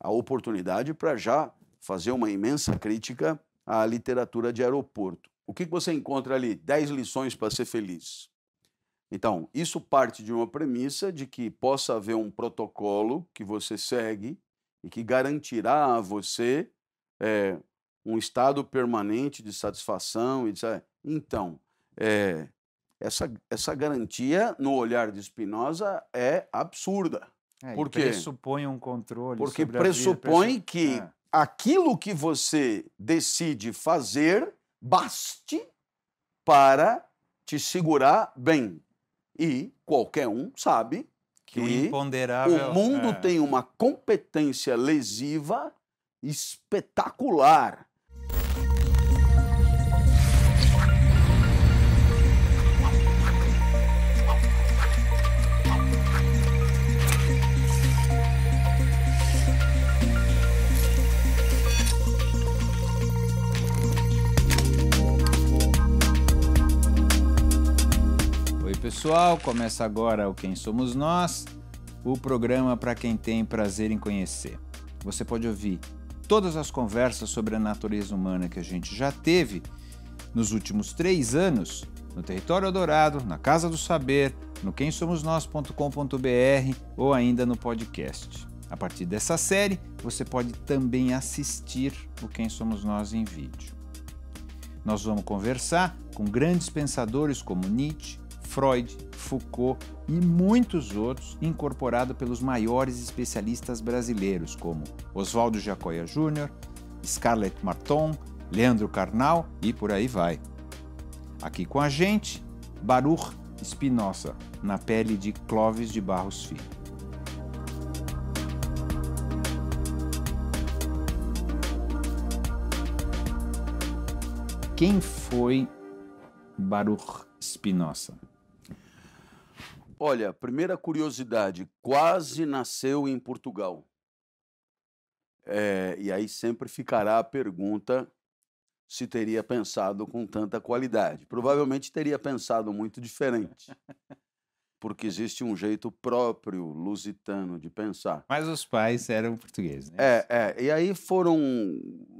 a oportunidade para já fazer uma imensa crítica à literatura de aeroporto. O que você encontra ali? 10 lições para ser feliz. Então, isso parte de uma premissa de que possa haver um protocolo que você segue e que garantirá a você é, um estado permanente de satisfação. E de... Então, é, essa, essa garantia, no olhar de Spinoza, é absurda. É, Pressupõe um controle. Porque pressupõe vida, que é. aquilo que você decide fazer baste para te segurar bem. E qualquer um sabe que, que o, o, mundo é. tem uma competência lesiva espetacular. pessoal. Começa agora o Quem Somos Nós, o programa para quem tem prazer em conhecer. Você pode ouvir todas as conversas sobre a natureza humana que a gente já teve nos últimos três anos no Território Dourado, na Casa do Saber, no quemsomosnós.com.br ou ainda no podcast. A partir dessa série, você pode também assistir o Quem Somos Nós em vídeo. Nós vamos conversar com grandes pensadores como Nietzsche, Freud, Foucault e muitos outros, incorporado pelos maiores especialistas brasileiros, como Oswaldo Jacoia Júnior, Scarlett Marton, Leandro Carnal e por aí vai. Aqui com a gente, Baruch Spinoza, na pele de Clóvis de Barros Filho. Quem foi Baruch Spinoza? Olha, primeira curiosidade, quase nasceu em Portugal. É, e aí sempre ficará a pergunta se teria pensado com tanta qualidade. Provavelmente teria pensado muito diferente. Porque existe um jeito próprio lusitano de pensar. Mas os pais eram portugueses, né? É, é. E aí foram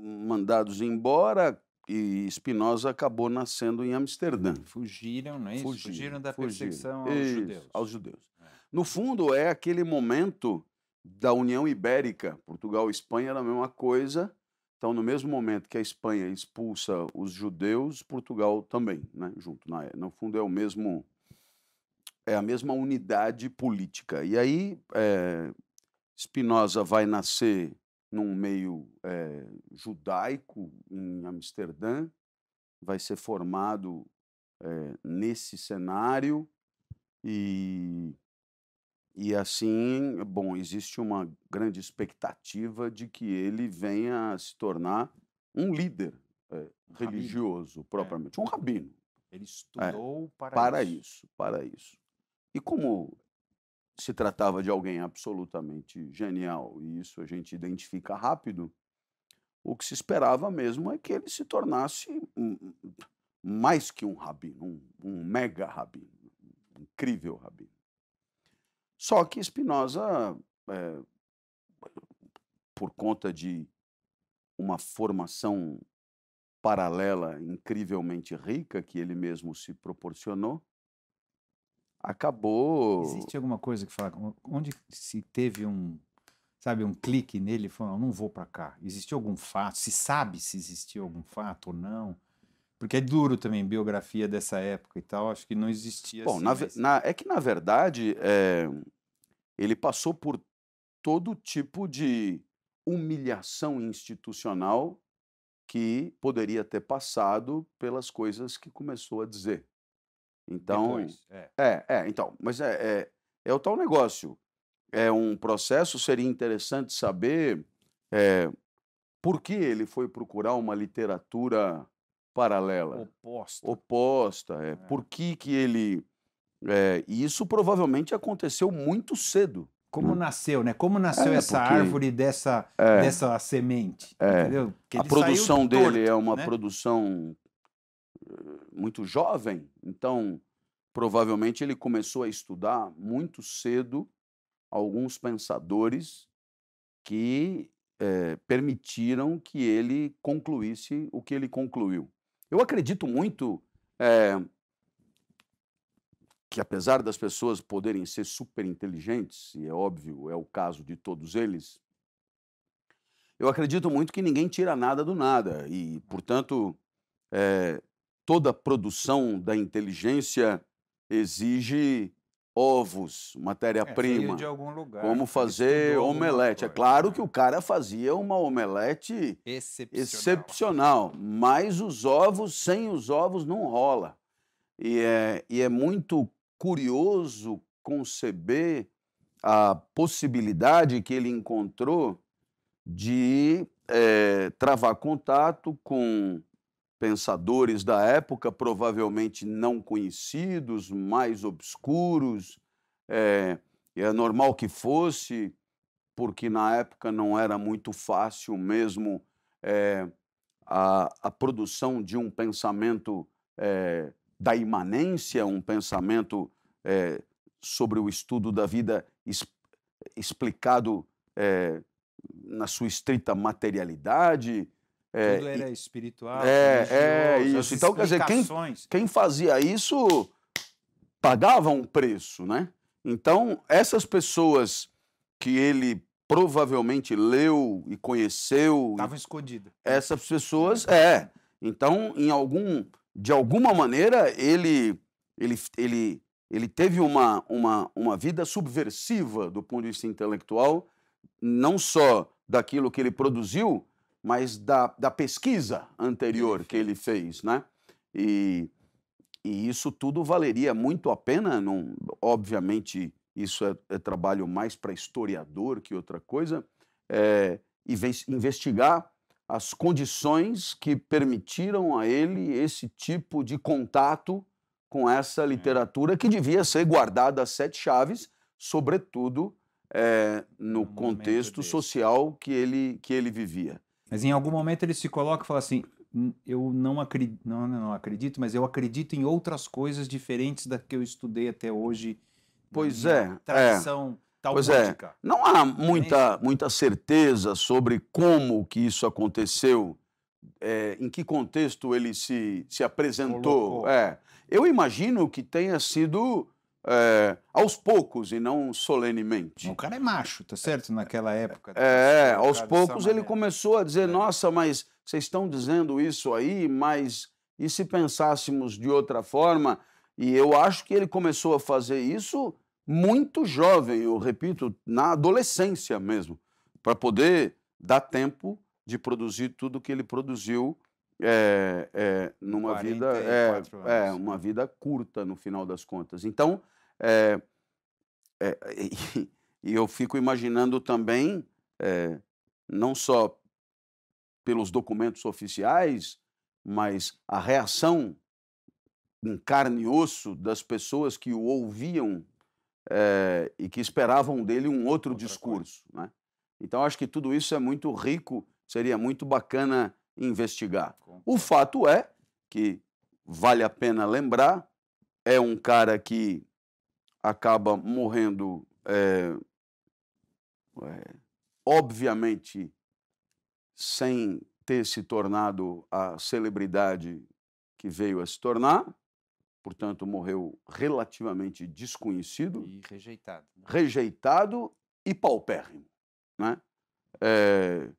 mandados embora, e Spinoza acabou nascendo em Amsterdã. Fugiram, não é isso? Fugiram, fugiram da perseguição fugiram. aos judeus. Aos judeus. É. No fundo, é aquele momento da União Ibérica. Portugal e Espanha era a mesma coisa. Então, no mesmo momento que a Espanha expulsa os judeus, Portugal também, né? Junto. Na, no fundo, é o mesmo. É a mesma unidade política. E aí, é, Spinoza vai nascer num meio é, judaico em Amsterdã, vai ser formado é, nesse cenário e e assim, bom, existe uma grande expectativa de que ele venha se tornar um líder eh, é, um religioso, rabino. propriamente, um rabino. Ele é, estudou para, para isso. Para isso, para isso. E como se tratava de alguém absolutamente genial, e isso a gente identifica rápido, o que se esperava mesmo é que ele se tornasse mais que um rabino, um, um mega rabino, um incrível rabino. Só que Spinoza, é, por conta de uma formação paralela incrivelmente rica que ele mesmo se proporcionou, acabou. Existe alguma coisa que fala Onde se teve um, sabe, um clique nele e falou: não, não vou para cá. Existiu algum fato? Se sabe se existiu algum fato ou não? Porque é duro também, biografia dessa época e tal. Acho que não existia. Bom, assim, na, mas... na, é que na verdade é, ele passou por todo tipo de humilhação institucional que poderia ter passado pelas coisas que começou a dizer. Então. Depois, é. é. é, então. Mas é, é, é o tal negócio. É um processo, seria interessante saber é, por que ele foi procurar uma literatura paralela. Oposta. Oposta, é. é. Por que, que ele. É, e isso provavelmente aconteceu muito cedo. Como né? nasceu, né? Como nasceu é, essa porque... árvore dessa, é. dessa semente? É. Entendeu? a produção dele torto, é uma né? produção muito jovem, então provavelmente ele começou a estudar muito cedo alguns pensadores que é, permitiram que ele concluísse o que ele concluiu. Eu acredito muito é, que, apesar das pessoas poderem ser super inteligentes, e é óbvio, é o caso de todos eles, eu acredito muito que ninguém tira nada do nada e, portanto, é, toda produção da inteligência exige ovos, é, matéria-prima. É, como fazer omelete. É claro que o cara fazia uma omelete excepcional. excepcional, mas os ovos, sem os ovos, não rola. E é, e é muito curioso conceber a possibilidade que ele encontrou de é, travar contato com pensadores da época, provavelmente não conhecidos, mais obscuros. É, é normal que fosse, porque na época não era muito fácil mesmo é, a, a, produção de um pensamento é, da imanência, um pensamento é, sobre o estudo da vida es, explicado na sua estrita materialidade. É, Tudo era espiritual, é, é isso. Então, quer dizer, quem, quem fazia isso pagava um preço, né? Então, essas pessoas que ele provavelmente leu e conheceu. Estavam escondidas. Essas pessoas, é. Então, em algum, de alguma maneira, ele, ele, ele, ele teve uma, uma, uma vida subversiva do ponto de vista intelectual, não só daquilo que ele produziu, mas da, da pesquisa anterior que ele fez, né? E, e isso tudo valeria muito a pena, não, obviamente isso é, é trabalho mais para historiador que outra coisa, é, e investigar as condições que permitiram a ele esse tipo de contato com essa é. literatura que devia ser guardada às sete chaves, sobretudo é, no um contexto social que ele, que ele vivia. Mas em algum momento ele se coloca e fala assim: hum, eu não acredito, não, não acredito, mas eu acredito em outras coisas diferentes da que eu estudei até hoje. Né, pois é. Tradição. É. Pois é, não há muita, muita certeza sobre como que isso aconteceu, é, em que contexto ele se, se apresentou. É, eu imagino que tenha sido é, aos poucos e não solenemente. O cara é macho, tá certo? Naquela época. É, tá aos poucos ele começou a dizer: é. nossa, mas vocês estão dizendo isso aí, mas e se pensássemos de outra forma? E eu acho que ele começou a fazer isso muito jovem, eu repito, na adolescência mesmo, para poder dar tempo de produzir tudo que ele produziu é, é, numa vida é, é, uma vida curta no final das contas. Então, é, é e, e, eu fico imaginando também, é, não só pelos documentos oficiais, mas a reação em carne e osso das pessoas que o ouviam é, e que esperavam dele um outro Outra discurso. Né? Então, acho que tudo isso é muito rico, seria muito bacana investigar. O fato é que vale a pena lembrar, é um cara que acaba morrendo, é, é, obviamente, sem ter se tornado a celebridade que veio a se tornar, portanto, morreu relativamente desconhecido. E rejeitado. Né? Rejeitado e paupérrimo. Né? É,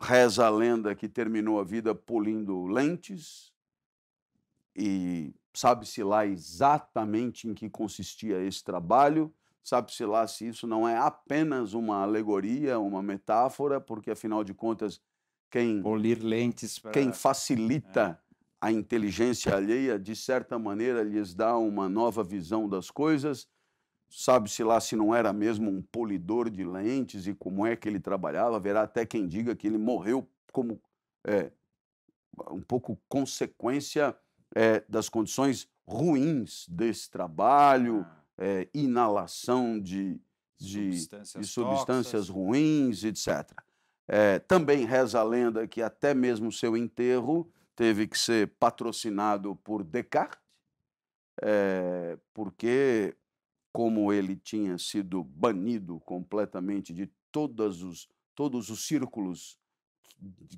Reza a lenda que terminou a vida polindo lentes e sabe-se lá exatamente em que consistia esse trabalho, sabe-se lá se isso não é apenas uma alegoria, uma metáfora, porque afinal de contas quem polir lentes quem é. facilita é. a inteligência alheia de certa maneira lhes dá uma nova visão das coisas sabe-se lá se não era mesmo um polidor de lentes e como é que ele trabalhava, haverá até quem diga que ele morreu como é, um pouco consequência é, das condições ruins desse trabalho, ah. é, inalação de, de substâncias, de substâncias ruins, etc. É, também reza a lenda que até mesmo seu enterro teve que ser patrocinado por Descartes, é, porque como ele tinha sido banido completamente de todos os, todos os círculos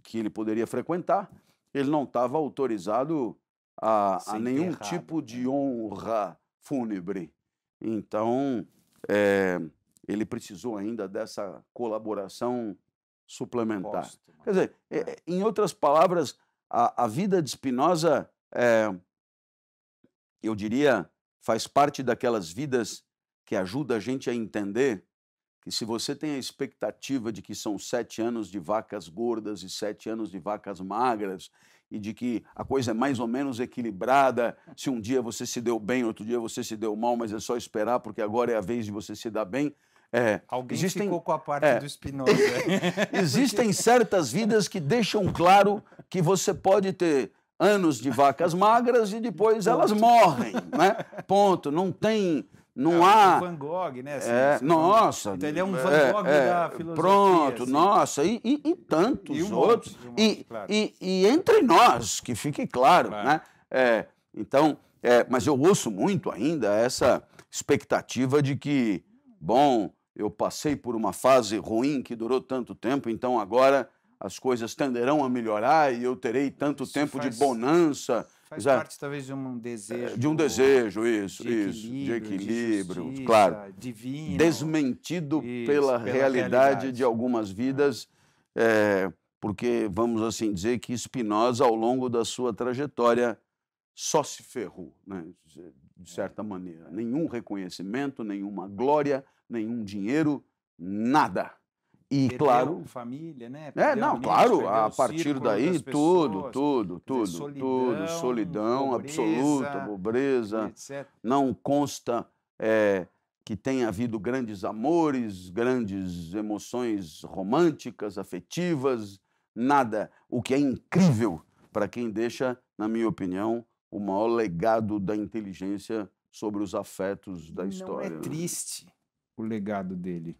que ele poderia frequentar, ele não estava autorizado a, a nenhum errado. tipo de né? honra fúnebre. Então, é, ele precisou ainda dessa colaboração suplementar. Posto, Quer dizer, eh, é. Eh, em outras palavras, a, a vida de Spinoza, é, eu diria, faz parte daquelas vidas que ajuda a gente a entender que se você tem a expectativa de que são sete anos de vacas gordas e sete anos de vacas magras, e de que a coisa é mais ou menos equilibrada, se um dia você se deu bem, outro dia você se deu mal, mas é só esperar, porque agora é a vez de você se dar bem. É, Alguém existem, ficou com a parte é, do Spinoza. existem certas vidas que deixam claro que você pode ter anos de vacas magras e depois elas morrem, né? Ponto. Não tem. Não é, há. Van Gogh, né? Assim, é, nossa. Então ele é um é, Van Gogh é, da filosofia. Pronto, assim. nossa. E, e, e tantos e um outros. e, claro. e, e, entre nós, que fique claro, claro. né? É, então, é, mas eu ouço muito ainda essa expectativa de que, bom, eu passei por uma fase ruim que durou tanto tempo, então agora as coisas tenderão a melhorar e eu terei tanto isso tempo faz, de bonança. Faz né? parte talvez de um desejo. De um desejo, isso, de isso. De equilíbrio, de justiça, claro. Divino. Desmentido isso, pela, pela realidade, realidade, de algumas ah. vidas, é. É, porque vamos assim dizer que Spinoza, ao longo da sua trajetória, só se ferrou, né? de é. certa maneira. Nenhum reconhecimento, nenhuma glória, nenhum dinheiro, nada e Perdeu claro família né Perdeu é não amigos, claro a partir daí tudo pessoas, tudo tudo dizer, solidão, tudo solidão pobreza, absoluta pobreza etc. não consta é, que tenha havido grandes amores grandes emoções românticas afetivas nada o que é incrível para quem deixa na minha opinião o maior legado da inteligência sobre os afetos da história não é né? triste o legado dele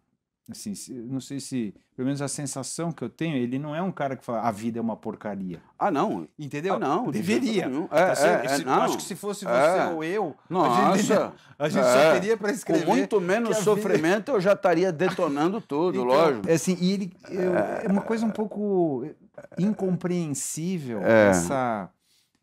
Assim, não sei se, pelo menos a sensação que eu tenho, ele não é um cara que fala a vida é uma porcaria. Ah, não. Entendeu? Ah, não. Deveria. Tá é, é, é, se, não. Acho que se fosse você é. ou eu, Nossa. a gente, a gente só é. teria para escrever. Com muito menos sofrimento vida... eu já estaria detonando tudo, então, lógico. É assim, e ele, eu, é uma coisa um pouco incompreensível essa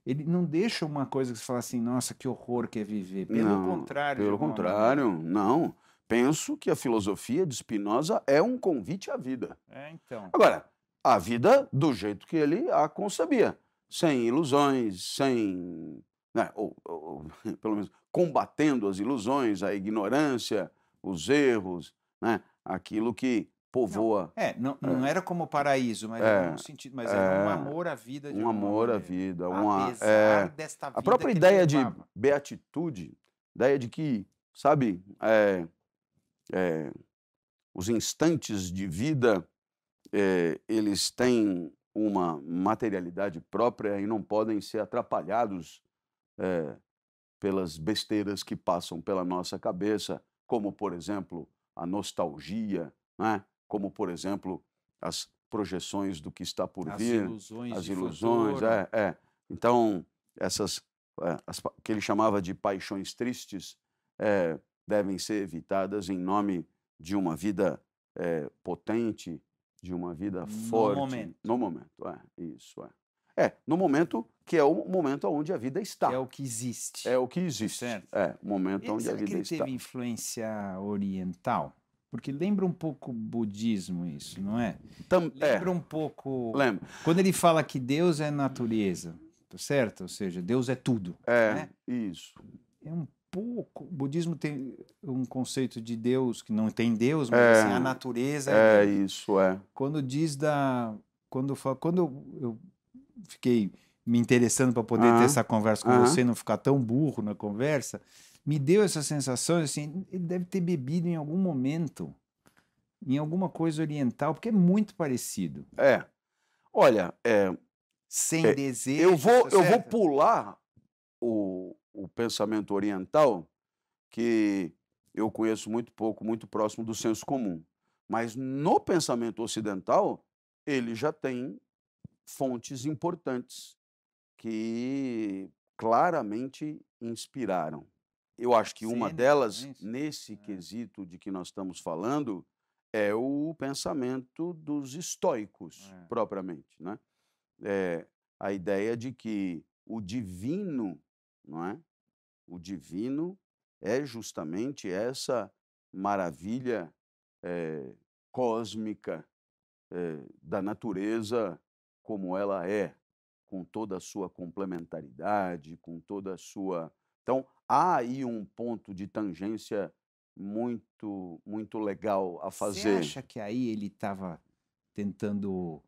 ele não deixa uma coisa que você fala assim, nossa, que horror que é viver. Pelo não, contrário. Pelo contrário, não penso que a filosofia de Spinoza é um convite à vida. É, então. Agora, a vida do jeito que ele a concebia, sem ilusões, sem. Né, ou, ou, pelo menos combatendo as ilusões, a ignorância, os erros, né, aquilo que povoa. Não, é, não, é. não era como paraíso, mas é, sentido, mas era é, um amor à vida. um amor à vida, uma, apesar desta vida. A é. própria ideia de beatitude, ideia de que, sabe, é, é, os instantes de vida, é, eles têm uma materialidade própria e não podem ser atrapalhados é, pelas besteiras que passam pela nossa cabeça, como, por exemplo, a nostalgia, né? como, por exemplo, as projeções do que está por as vir, ilusões as ilusões. É, é. Então, essas, é, as, que ele chamava de paixões tristes, é, devem ser evitadas em nome de uma vida é, potente, de uma vida no forte. Momento. No momento. é, isso é. É, no momento que é o momento onde a vida está. É o que existe. É o que existe. Certo. É, o momento e onde a vida está. ele está. teve influência oriental? Porque lembra um pouco o budismo isso, não é? Tam, é. lembra é. um pouco. Lembra. Quando ele fala que Deus é natureza, tá certo? Ou seja, Deus é tudo. É, né? isso. É um pouco. O budismo tem um conceito de Deus que não tem Deus, mas é, assim, a natureza. É, é isso, é. Quando diz da. Quando, eu, quando eu fiquei me interessando para poder ter essa conversa com ah, você, não ficar tão burro na conversa, me deu essa sensação assim: ele deve ter bebido em algum momento, em alguma coisa oriental, porque é muito parecido. É. Olha, é, sem é, desejo. Eu vou, tá eu vou pular o, o pensamento oriental, que eu conheço muito pouco, muito próximo do senso comum. Mas no pensamento ocidental, ele já tem fontes importantes que claramente inspiraram. Eu acho que uma delas, é nesse quesito de que nós estamos falando, é o pensamento dos estoicos, é. propriamente. Né? É, a ideia de que o divino não é? O divino é justamente essa maravilha é, cósmica é, da natureza como ela é, com toda a sua complementaridade, com toda a sua. Então, há aí um ponto de tangência muito muito legal a fazer. Você acha que aí ele estava tentando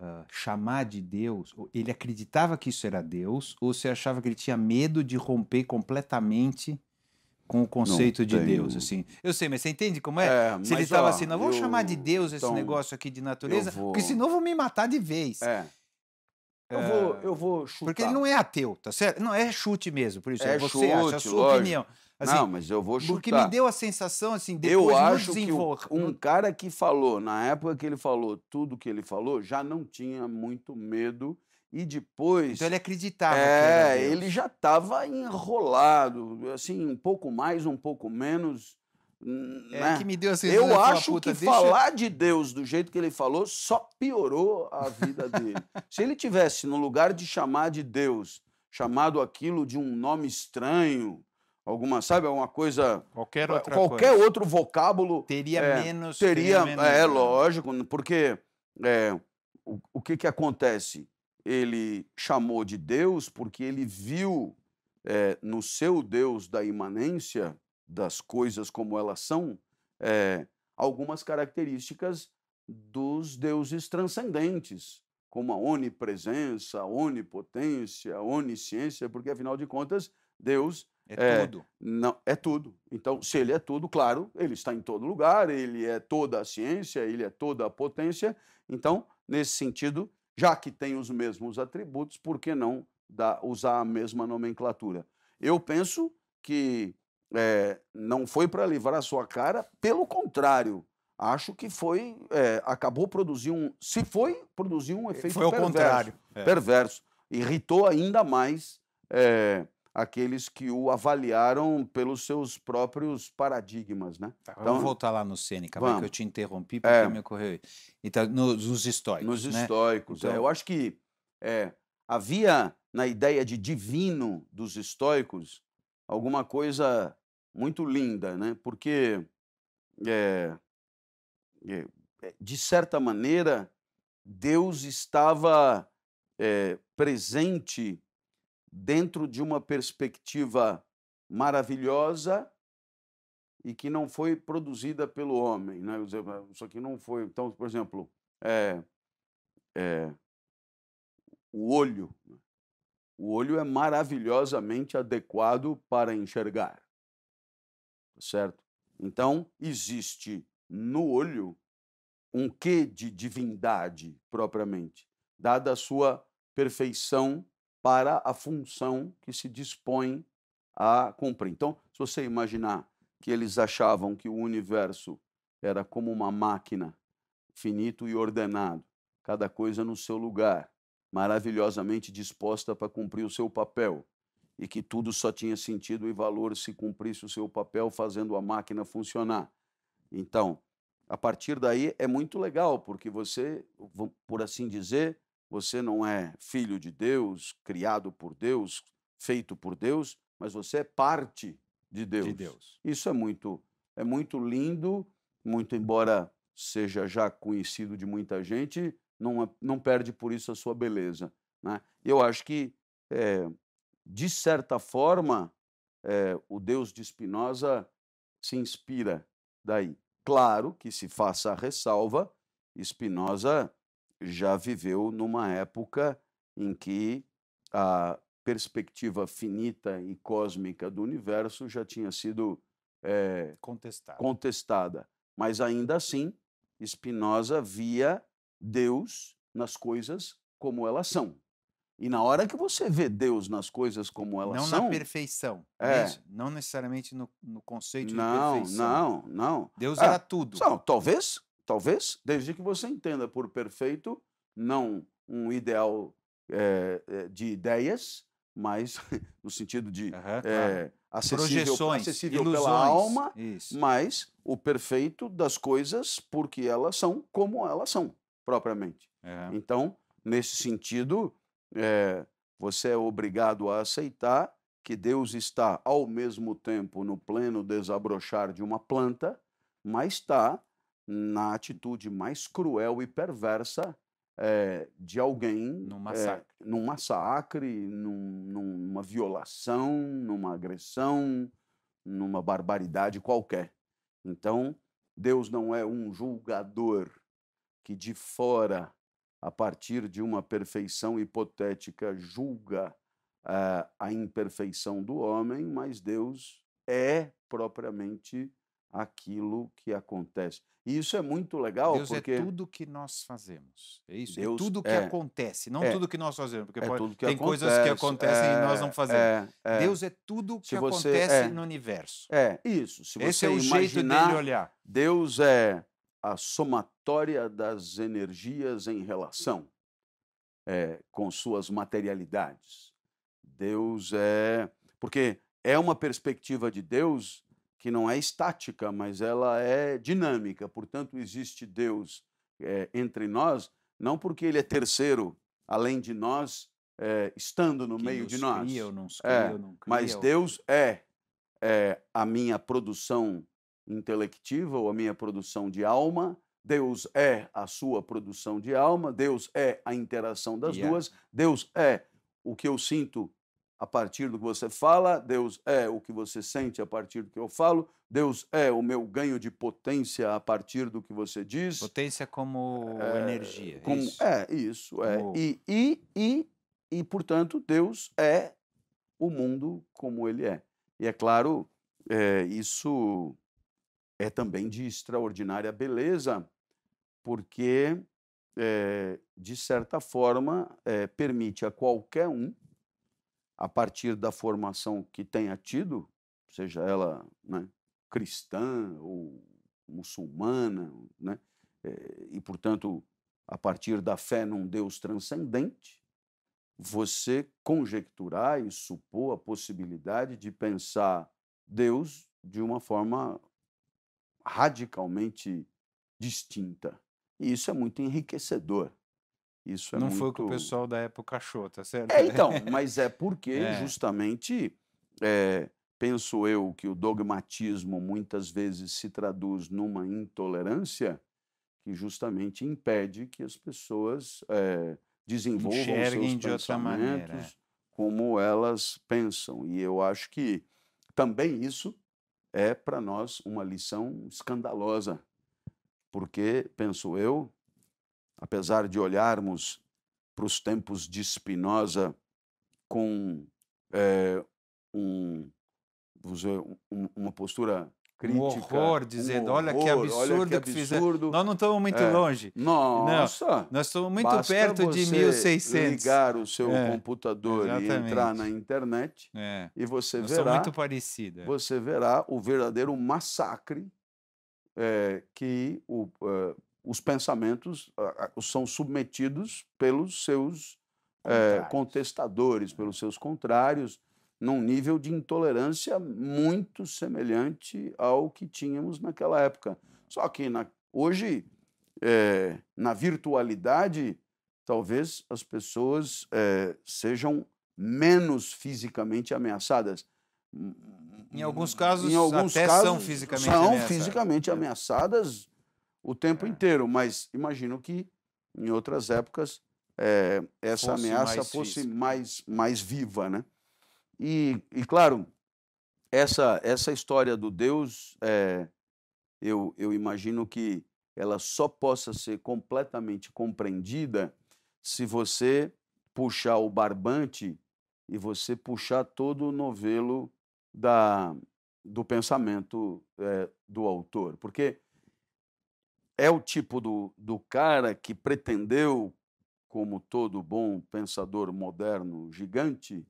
uh, chamar de Deus, ele acreditava que isso era Deus, ou você achava que ele tinha medo de romper completamente com o conceito não de tenho. Deus, assim. Eu sei, mas você entende como é? é Se ele estava assim, não vou chamar de Deus esse então, negócio aqui de natureza, vou... porque senão vou me matar de vez. É. Eu vou, ah, eu vou chutar. Porque ele não é ateu, tá certo? Não, é chute mesmo, por isso. É, é você chute, acha, a sua lógico. opinião. Assim, não, mas eu vou chutar. Porque me deu a sensação, assim, depois eu acho que um cara que falou, na época que ele falou tudo que ele falou, já não tinha muito medo e depois... Então ele acreditava. É, ele já estava enrolado, assim, um pouco mais, um pouco menos... Hum, é né? que me deu a assim, sensação Eu assim, acho puta, que deixa... falar de Deus do jeito que ele falou só piorou a vida dele. Se ele tivesse, no lugar de chamar de Deus, chamado aquilo de um nome estranho, alguma, sabe, alguma coisa. Qualquer, é, outra qualquer coisa. outro vocábulo. Teria é, menos. Teria, teria é, menos, é, lógico, porque é, o, o que, que acontece? Ele chamou de Deus porque ele viu é, no seu Deus da imanência das coisas como elas são é, algumas características dos deuses transcendentes, como a onipresença, a onipotência, a onisciência, porque afinal de contas, Deus é, é, tudo. Não, é tudo. Então, se ele é tudo, claro, ele está em todo lugar, ele é toda a ciência, ele é toda a potência. Então, nesse sentido, já que tem os mesmos atributos, por que não dá, usar a mesma nomenclatura? Eu penso que é, não foi para livrar a sua cara, pelo contrário. Acho que foi, é, acabou produzindo um, se foi, produziu um é, efeito foi perverso, contrário. É. Perverso. Irritou ainda mais é, aqueles que o avaliaram pelos seus próprios paradigmas, né? Tá, então, vamos voltar lá no Sêneca, vamos. que eu te interrompi é. porque é, me ocorreu. Então, nos, nos estoicos, Nos né? estoicos, é. então... é, eu acho que é, havia na ideia de divino dos estoicos alguma coisa muito linda, né? Porque é, é de certa maneira Deus estava presente dentro de uma perspectiva maravilhosa e que não foi produzida pelo homem. Né? Isso é, aqui não foi. Então, por exemplo, é, é, o olho. Né? O olho é maravilhosamente adequado para enxergar. Certo? Então, existe no olho um quê de divindade propriamente, dada a sua perfeição para a função que se dispõe a cumprir. Então, se você imaginar que eles achavam que o universo era como uma máquina, finito e ordenado, cada coisa no seu lugar, maravilhosamente disposta para cumprir o seu papel, e que tudo só tinha sentido e valor se cumprisse o seu papel fazendo a máquina funcionar. Então, a partir daí é muito legal, porque você, por assim dizer, você não é filho de Deus, criado por Deus, feito por Deus, mas você é parte de Deus. De Deus. Isso é muito, é muito lindo, muito embora seja já conhecido de muita gente, não, é, não perde por isso a sua beleza. Né? Eu acho que, é, de certa forma, é, o Deus de Spinoza se inspira daí. Claro que se faça a ressalva, Spinoza já viveu numa época em que a perspectiva finita e cósmica do universo já tinha sido é, contestada. contestada. Mas ainda assim, Spinoza via Deus nas coisas como elas são. E na hora que você vê Deus nas coisas como elas não são. Não na perfeição. É. Mesmo, não necessariamente no, no conceito não, de perfeição. Não, não, não. Deus ah, era tudo. Não, talvez Talvez, desde que você entenda por perfeito, não um ideal é, de ideias, mas no sentido de uhum, é, acessível, Projeções, acessível ilusões, pela alma, isso. mas o perfeito das coisas porque elas são como elas são, propriamente. Uhum. Então, nesse sentido, é, você é obrigado a aceitar que Deus está ao mesmo tempo no pleno desabrochar de uma planta, mas está na atitude mais cruel e perversa é, de alguém. Num eh, massacre. É, num massacre, num, numa violação, numa agressão, numa barbaridade qualquer. Então, Deus não é um julgador que de fora, a partir de uma perfeição hipotética, julga uh, a imperfeição do homem, mas Deus é propriamente aquilo que acontece. E isso é muito legal. Deus é porque... é tudo que nós fazemos. É isso. É Deus é tudo que é. acontece, não é. tudo que nós fazemos. Porque é pode... tem acontece. coisas que acontecem e nós não fazemos. Deus é tudo que você... acontece no universo. É, isso. Se você Esse é o jeito dele olhar. Deus é a somatória das energias em relação com suas materialidades. Deus é. Porque é uma perspectiva de Deus que não é estática, mas ela é dinâmica. Portanto, existe Deus é, entre nós, não porque ele é terceiro, além de nós, é, estando no que meio de nós. Cria, eu não é, cria, é, eu não cria, mas é Deus é, é, a minha produção intelectiva ou a minha produção de alma. Deus é a sua produção de alma, Deus é a interação das yeah. duas, Deus é o que eu sinto a partir do que você fala, Deus é o que você sente a partir do que eu falo, Deus é o meu ganho de potência a partir do que você diz. Potência como é, energia. É como, isso. É, isso. É. Como... É. E, e, e, e, portanto, Deus é o mundo como ele é. E é claro, é, isso é também de extraordinária beleza, porque, é, de certa forma, é, permite a qualquer um a partir da formação que tenha tido, seja ela né, cristã ou muçulmana, né, eh, e, portanto, a partir da fé num Deus transcendente, você conjecturar e supor a possibilidade de pensar Deus de uma forma radicalmente distinta. E isso é muito enriquecedor. Isso é Não muito... foi o que o pessoal da época achou, tá certo? É, então, mas é porque é. justamente é, penso eu que o dogmatismo muitas vezes se traduz numa intolerância que justamente impede que as pessoas é, desenvolvam Enxerguem seus pensamentos é. como elas pensam. E eu acho que também isso é para nós uma lição escandalosa, porque penso eu apesar de olharmos para os tempos de Spinoza com é, um, dizer, um, uma postura crítica. Um horror, dizendo, um horror, olha que absurdo olha que, que fizeram. Nós não estamos muito é. longe. Nossa! Não, nós estamos muito perto de 1600. ligar o seu é. computador Exatamente. e entrar na internet é. e você nós verá... muito parecida. Você verá o verdadeiro massacre eh, que o eh, os pensamentos ah, ah, são submetidos pelos seus é, contestadores, pelos seus contrários, num nível de intolerância muito semelhante ao que tínhamos naquela época. Só que na, hoje, é, na virtualidade, talvez as pessoas é, sejam menos fisicamente ameaçadas. Em alguns casos, em alguns até casos, são fisicamente são ameaçadas. São fisicamente é. ameaçadas o tempo é. inteiro, mas imagino que em outras épocas é, essa fosse ameaça mais fosse mais, mais viva, né? E, e claro, essa, essa história do Deus, é, eu, eu imagino que ela só possa ser completamente compreendida se você puxar o barbante e você puxar todo o novelo da, do pensamento é, do autor. Porque é o tipo do, do cara que pretendeu, como todo bom pensador moderno gigante,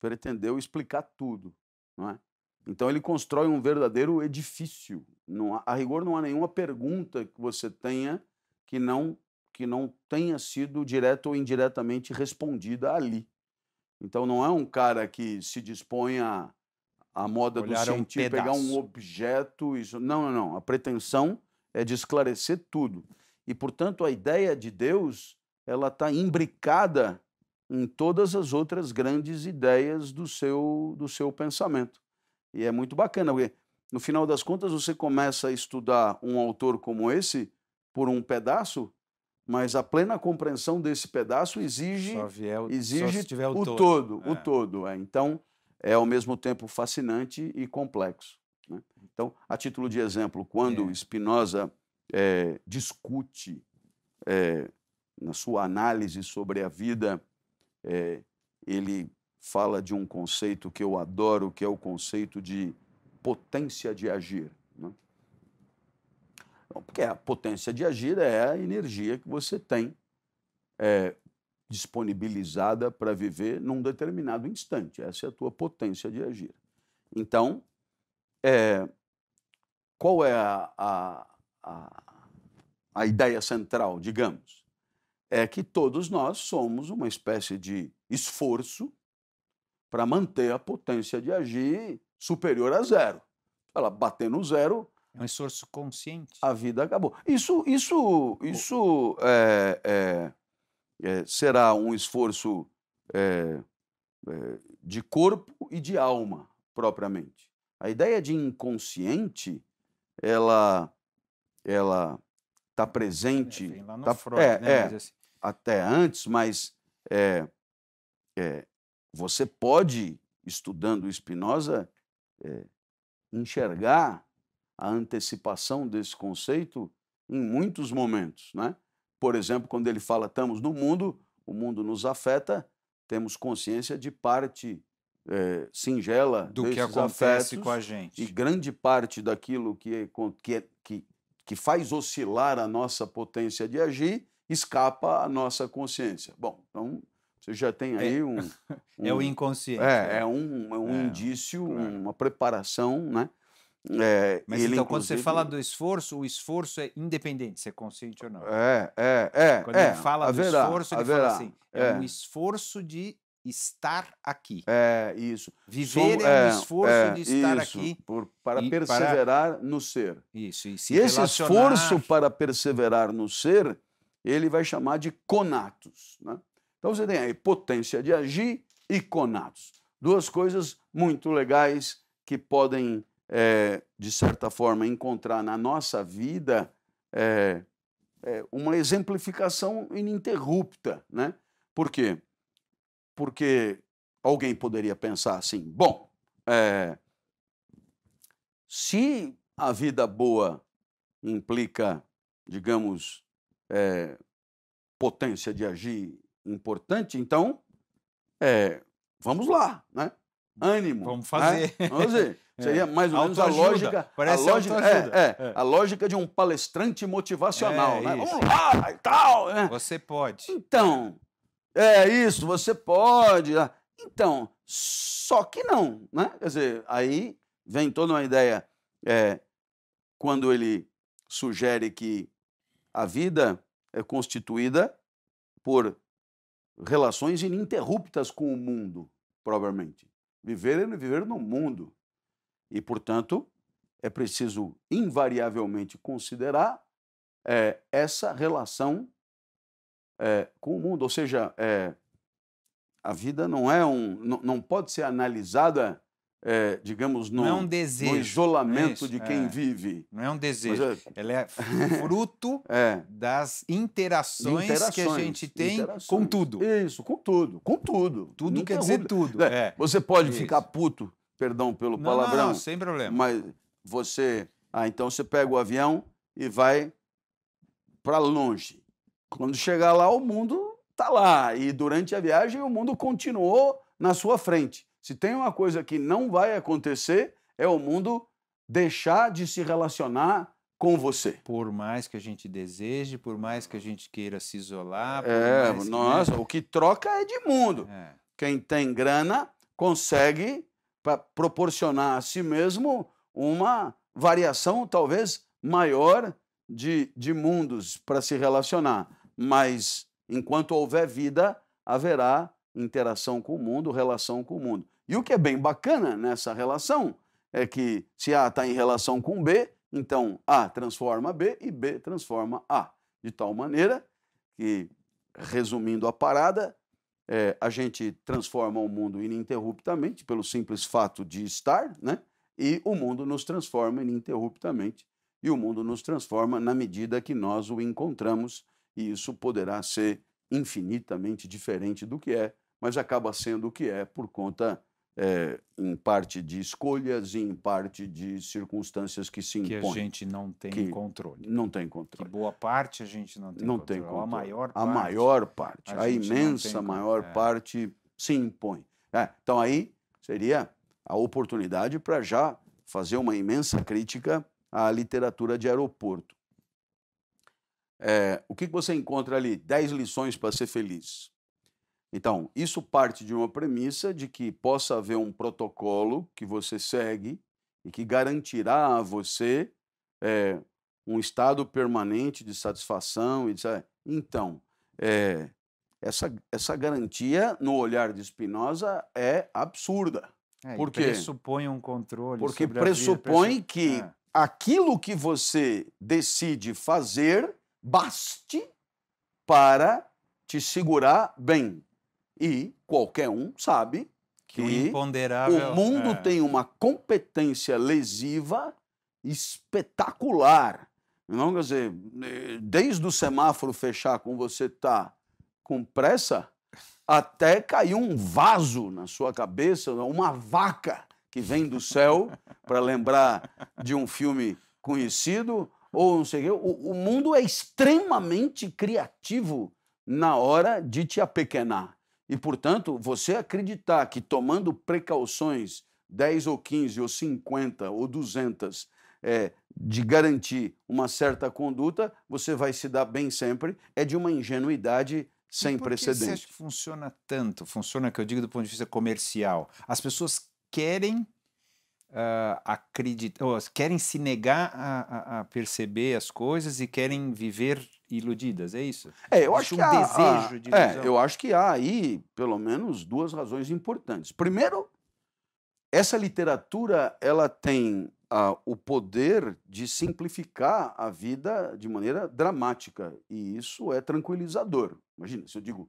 pretendeu explicar tudo. Não é? Então ele constrói um verdadeiro edifício. Não há, a rigor não há nenhuma pergunta que você tenha que não que não tenha sido direta ou indiretamente respondida ali. Então não é um cara que se dispõe a, a moda Olhar do sentir, um pegar um objeto. Isso, não, não, não. A pretensão é de esclarecer tudo. E, portanto, a ideia de Deus ela está imbricada em todas as outras grandes ideias do seu, do seu pensamento. E é muito bacana, porque no final das contas você começa a estudar um autor como esse por um pedaço, mas a plena compreensão desse pedaço exige o, exige o, todo, o todo, é. o todo é. Então é ao mesmo tempo fascinante e complexo. Então, a título de exemplo, quando é. Spinoza é, discute é, na sua análise sobre a vida, é, ele fala de um conceito que eu adoro, que é o conceito de potência de agir. Né? Porque a potência de agir é a energia que você tem é, disponibilizada para viver num determinado instante. Essa é a tua potência de agir. Então, é, qual é a, a, a, a ideia central, digamos? É que todos nós somos uma espécie de esforço para manter a potência de agir superior a zero. Ela bater no zero. É um esforço consciente. A vida acabou. Isso, isso, isso é, é, é, será um esforço é, é, de corpo e de alma, propriamente. A ideia de inconsciente ela ela está é, presente. Tá né, é, né? é assim... até antes, mas é, é, você pode, estudando Spinoza, é, enxergar a antecipação desse conceito em muitos momentos. Né? Por exemplo, quando ele fala estamos no mundo, o mundo nos afeta, temos consciência de parte é, singela do que acontece com a gente. E grande parte daquilo que, é que, é, que, que faz oscilar a nossa potência de agir escapa à nossa consciência. Bom, então você já tem é aí um. um é o inconsciente. É, né? é um, um indício, uma preparação, né? É, Mas ele, então, quando você fala do esforço, o esforço é independente, se é consciente ou não. É, é, é. Quando é, ele fala haverá, do esforço, ele haverá, fala assim: é, é, um esforço de estar aqui. É, isso. Viver é, é um é, esforço é, de estar isso, aqui. Por, para perseverar para... no ser. Isso, e se e Esse relacionar... esforço para perseverar no ser, ele vai chamar de conatos. Né? Então você tem aí potência de agir e conatos. Duas coisas muito legais que podem, é, de certa forma, encontrar na nossa vida é, é uma exemplificação ininterrupta. Né? Por quê? porque alguém poderia pensar assim: bom, é, se a vida boa implica, digamos, é, potência de agir importante, então é, vamos lá, né? Ânimo. Vamos né? fazer. Né? Vamos fazer. É. Seria mais ou menos a lógica. Parece a lógica, é, é, é, a lógica de um palestrante motivacional. É, né? Vamos lá e tal. Né? Você pode. Então, é isso, você pode. Ah, então, só que não, né? Quer dizer, aí vem toda uma ideia é, quando ele sugere que a vida é constituída por relações ininterruptas com o mundo, provavelmente. Viver é viver no mundo. E, portanto, é preciso invariavelmente considerar é, essa relação é, com o mundo. Ou seja, é, a vida não é um. não, não pode ser analisada. É, digamos, no, é um no é isolamento isso, de quem é. vive. Não é um desejo. Mas, é Ela é fruto é. das interações, interações, que a gente tem com tudo. Isso, com tudo. Com tudo. Tudo Nunca quer dizer tudo. Você pode isso. ficar puto, perdão pelo não, palavrão. Não, sem problema. Mas você. Ah, então você pega o avião e vai para longe. Quando chegar lá, o mundo está lá. E durante a viagem, o mundo continuou na sua frente. Se tem uma coisa que não vai acontecer, é o mundo deixar de se relacionar com você. Por mais que a gente deseje, por mais que a gente queira se isolar. É, né? nossa, que... o que troca é de mundo. É. Quem tem grana consegue proporcionar a si mesmo uma variação talvez maior de, de mundos para se relacionar mas enquanto houver vida, haverá interação com o mundo, relação com o mundo. E o que é bem bacana nessa relação é que se A está em relação com B, então A transforma B e B transforma A. De tal maneira que, resumindo a parada, é, a gente transforma o mundo ininterruptamente pelo simples fato de estar, né? e o mundo nos transforma ininterruptamente. E o mundo nos transforma na medida que nós o encontramos e isso poderá ser infinitamente diferente do que é, mas acaba sendo o que é por conta, é, em parte, de escolhas e em parte de circunstâncias que se impõem. Que a gente não tem controle. Não tem controle. Que boa parte a gente não tem não controle. Tem controle. A maior a parte. A maior parte. A, a imensa maior é. parte se impõe. É, então aí seria a oportunidade para já fazer uma imensa crítica à literatura de aeroporto. É, o que, você encontra ali? 10 lições para ser feliz. Então, isso parte de uma premissa de que possa haver um protocolo que você segue e que garantirá a você é, um estado permanente de satisfação. E de... Então, é, essa, essa garantia, no olhar de Spinoza, é absurda. É, porque pressupõe um controle. Porque pressupõe vida, que é. aquilo que você decide fazer baste para te segurar bem. E qualquer um sabe que, que o mundo é. tem uma competência lesiva espetacular. Não, quer dizer, eh, desde o semáforo fechar com você tá com pressa, até cair um vaso na sua cabeça, uma vaca que vem do céu, para lembrar de um filme conhecido, ou não sei o quê. O, o mundo é extremamente criativo na hora de te apequenar. E, portanto, você acreditar que tomando precauções 10 ou 15 ou 50 ou 200 é, de garantir uma certa conduta, você vai se dar bem sempre, é de uma ingenuidade sem precedentes. Você acha que funciona tanto? Funciona, que eu digo, do ponto de vista comercial. As pessoas querem uh, ah, acreditam, querem se negar a, a, a, perceber as coisas e querem viver iludidas, é isso? É, eu acho um que há, desejo de É, eu acho que há aí pelo menos duas razões importantes. Primeiro, essa literatura ela tem uh, o poder de simplificar a vida de maneira dramática e isso é tranquilizador. Imagina, se eu digo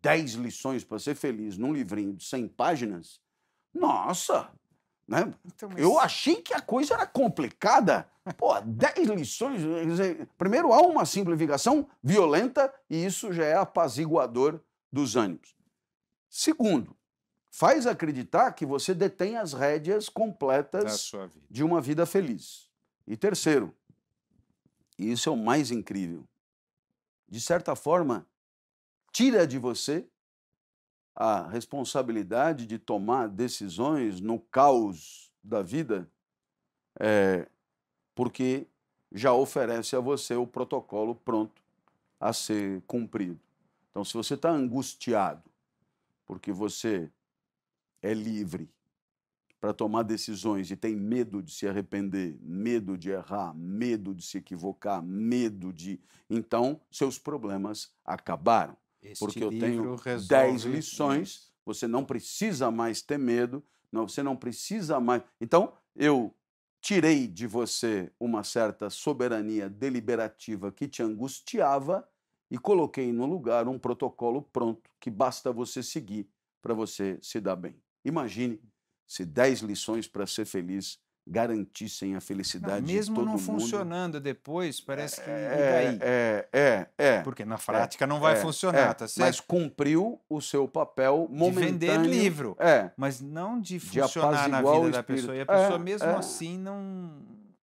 10 lições para ser feliz num livrinho de 100 páginas, nossa, né? Então, Eu achei que a coisa era complicada. Pô, dez lições. Primeiro, há uma simplificação violenta e isso já é apaziguador dos ânimos. Segundo, faz acreditar que você detém as rédeas completas de uma vida feliz. E terceiro, e isso é o mais incrível, de certa forma, tira de você a responsabilidade de tomar decisões no caos da vida, é, porque já oferece a você o protocolo pronto a ser cumprido. Então, se você está angustiado porque você é livre para tomar decisões e tem medo de se arrepender, medo de errar, medo de se equivocar, medo de. Então, seus problemas acabaram. Este porque eu tenho dez lições. Isso. Você não precisa mais ter medo, não, você não precisa mais. Então, eu tirei de você uma certa soberania deliberativa que te angustiava e coloquei no lugar um protocolo pronto que basta você seguir para você se dar bem. Imagine se dez lições para ser feliz garantissem a felicidade não, mesmo de todo não funcionando depois parece que é, é, é, é, é porque na é, prática é, não vai é, funcionar é. tá certo mas cumpriu o seu papel momentâneo de vender livro é mas não de funcionar de na vida da pessoa e a pessoa mesmo assim não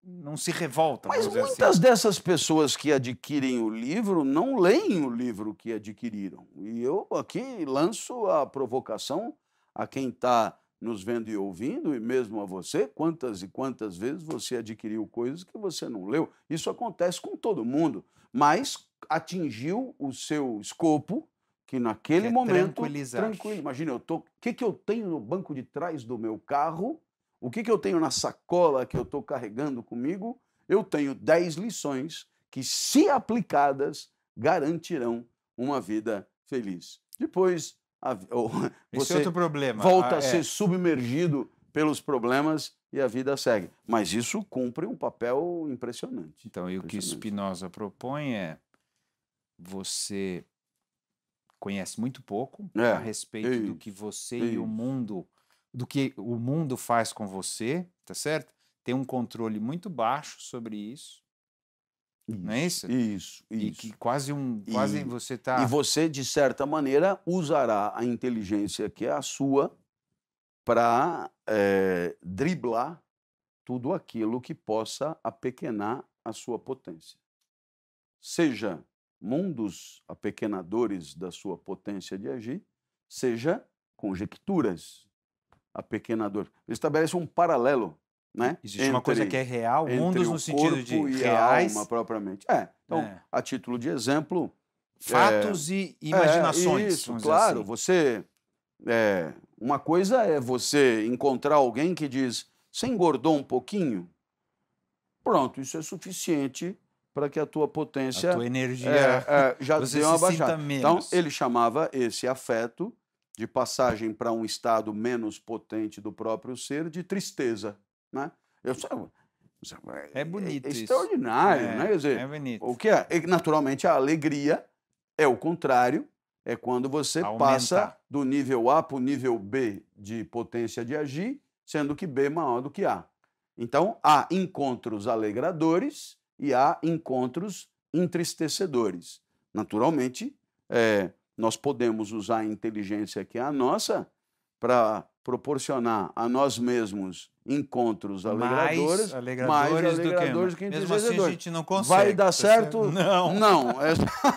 não se revolta mas muitas assim. dessas pessoas que adquirem o livro não leem o livro que adquiriram e eu aqui lanço a provocação a quem está nos vendo e ouvindo, e mesmo a você, quantas e quantas vezes você adquiriu coisas que você não leu. Isso acontece com todo mundo, mas atingiu o seu escopo que naquele que é momento tranquilizar. tranquilo. Imagina, eu tô, o que que eu tenho no banco de trás do meu carro? O que que eu tenho na sacola que eu estou carregando comigo? Eu tenho 10 lições que se aplicadas garantirão uma vida feliz. Depois a, ou, é você é outro problema. volta ah, a ser é. submergido pelos problemas e a vida segue. Mas isso cumpre um papel impressionante. Então, e o que Spinoza propõe é você conhece muito pouco é. a respeito Ei. do que você Ei. e o mundo, do que o mundo faz com você, tá certo? Tem um controle muito baixo sobre isso. Isso, não é isso? Isso, isso. E que quase um. Quase e, você está. E você, de certa maneira, usará a inteligência que é a sua para é, eh, driblar tudo aquilo que possa apequenar a sua potência. Seja mundos apequenadores da sua potência de agir, seja conjecturas apequenadoras. estabelece um paralelo né? Existe entre, uma coisa que é real, mundos no sentido de e reais. A alma, propriamente. É. Então, é. a título de exemplo. É, Fatos é, e imaginações. É, isso, claro. Assim. Você. É, uma coisa é você encontrar alguém que diz: você engordou um pouquinho? Pronto, isso é suficiente para que a tua potência. A tua energia. É, já você deu uma baixada. Então, ele chamava esse afeto de passagem para um estado menos potente do próprio ser de tristeza. Né? Eu, é, é bonito é, é extraordinário, é, né? Quer dizer, é bonito. O que é? é naturalmente, a alegria é o contrário, é quando você passa do nível A para o nível B de potência de agir, sendo que B é maior do que A. Então, há encontros alegradores e há encontros entristecedores. Naturalmente, é, nós podemos usar a inteligência que é a nossa para proporcionar a nós mesmos encontros alegradores, mais alegradores, mais alegradores do que, do que Mesmo assim a gente não consegue. Vai dar certo? Você... Não. Não. É-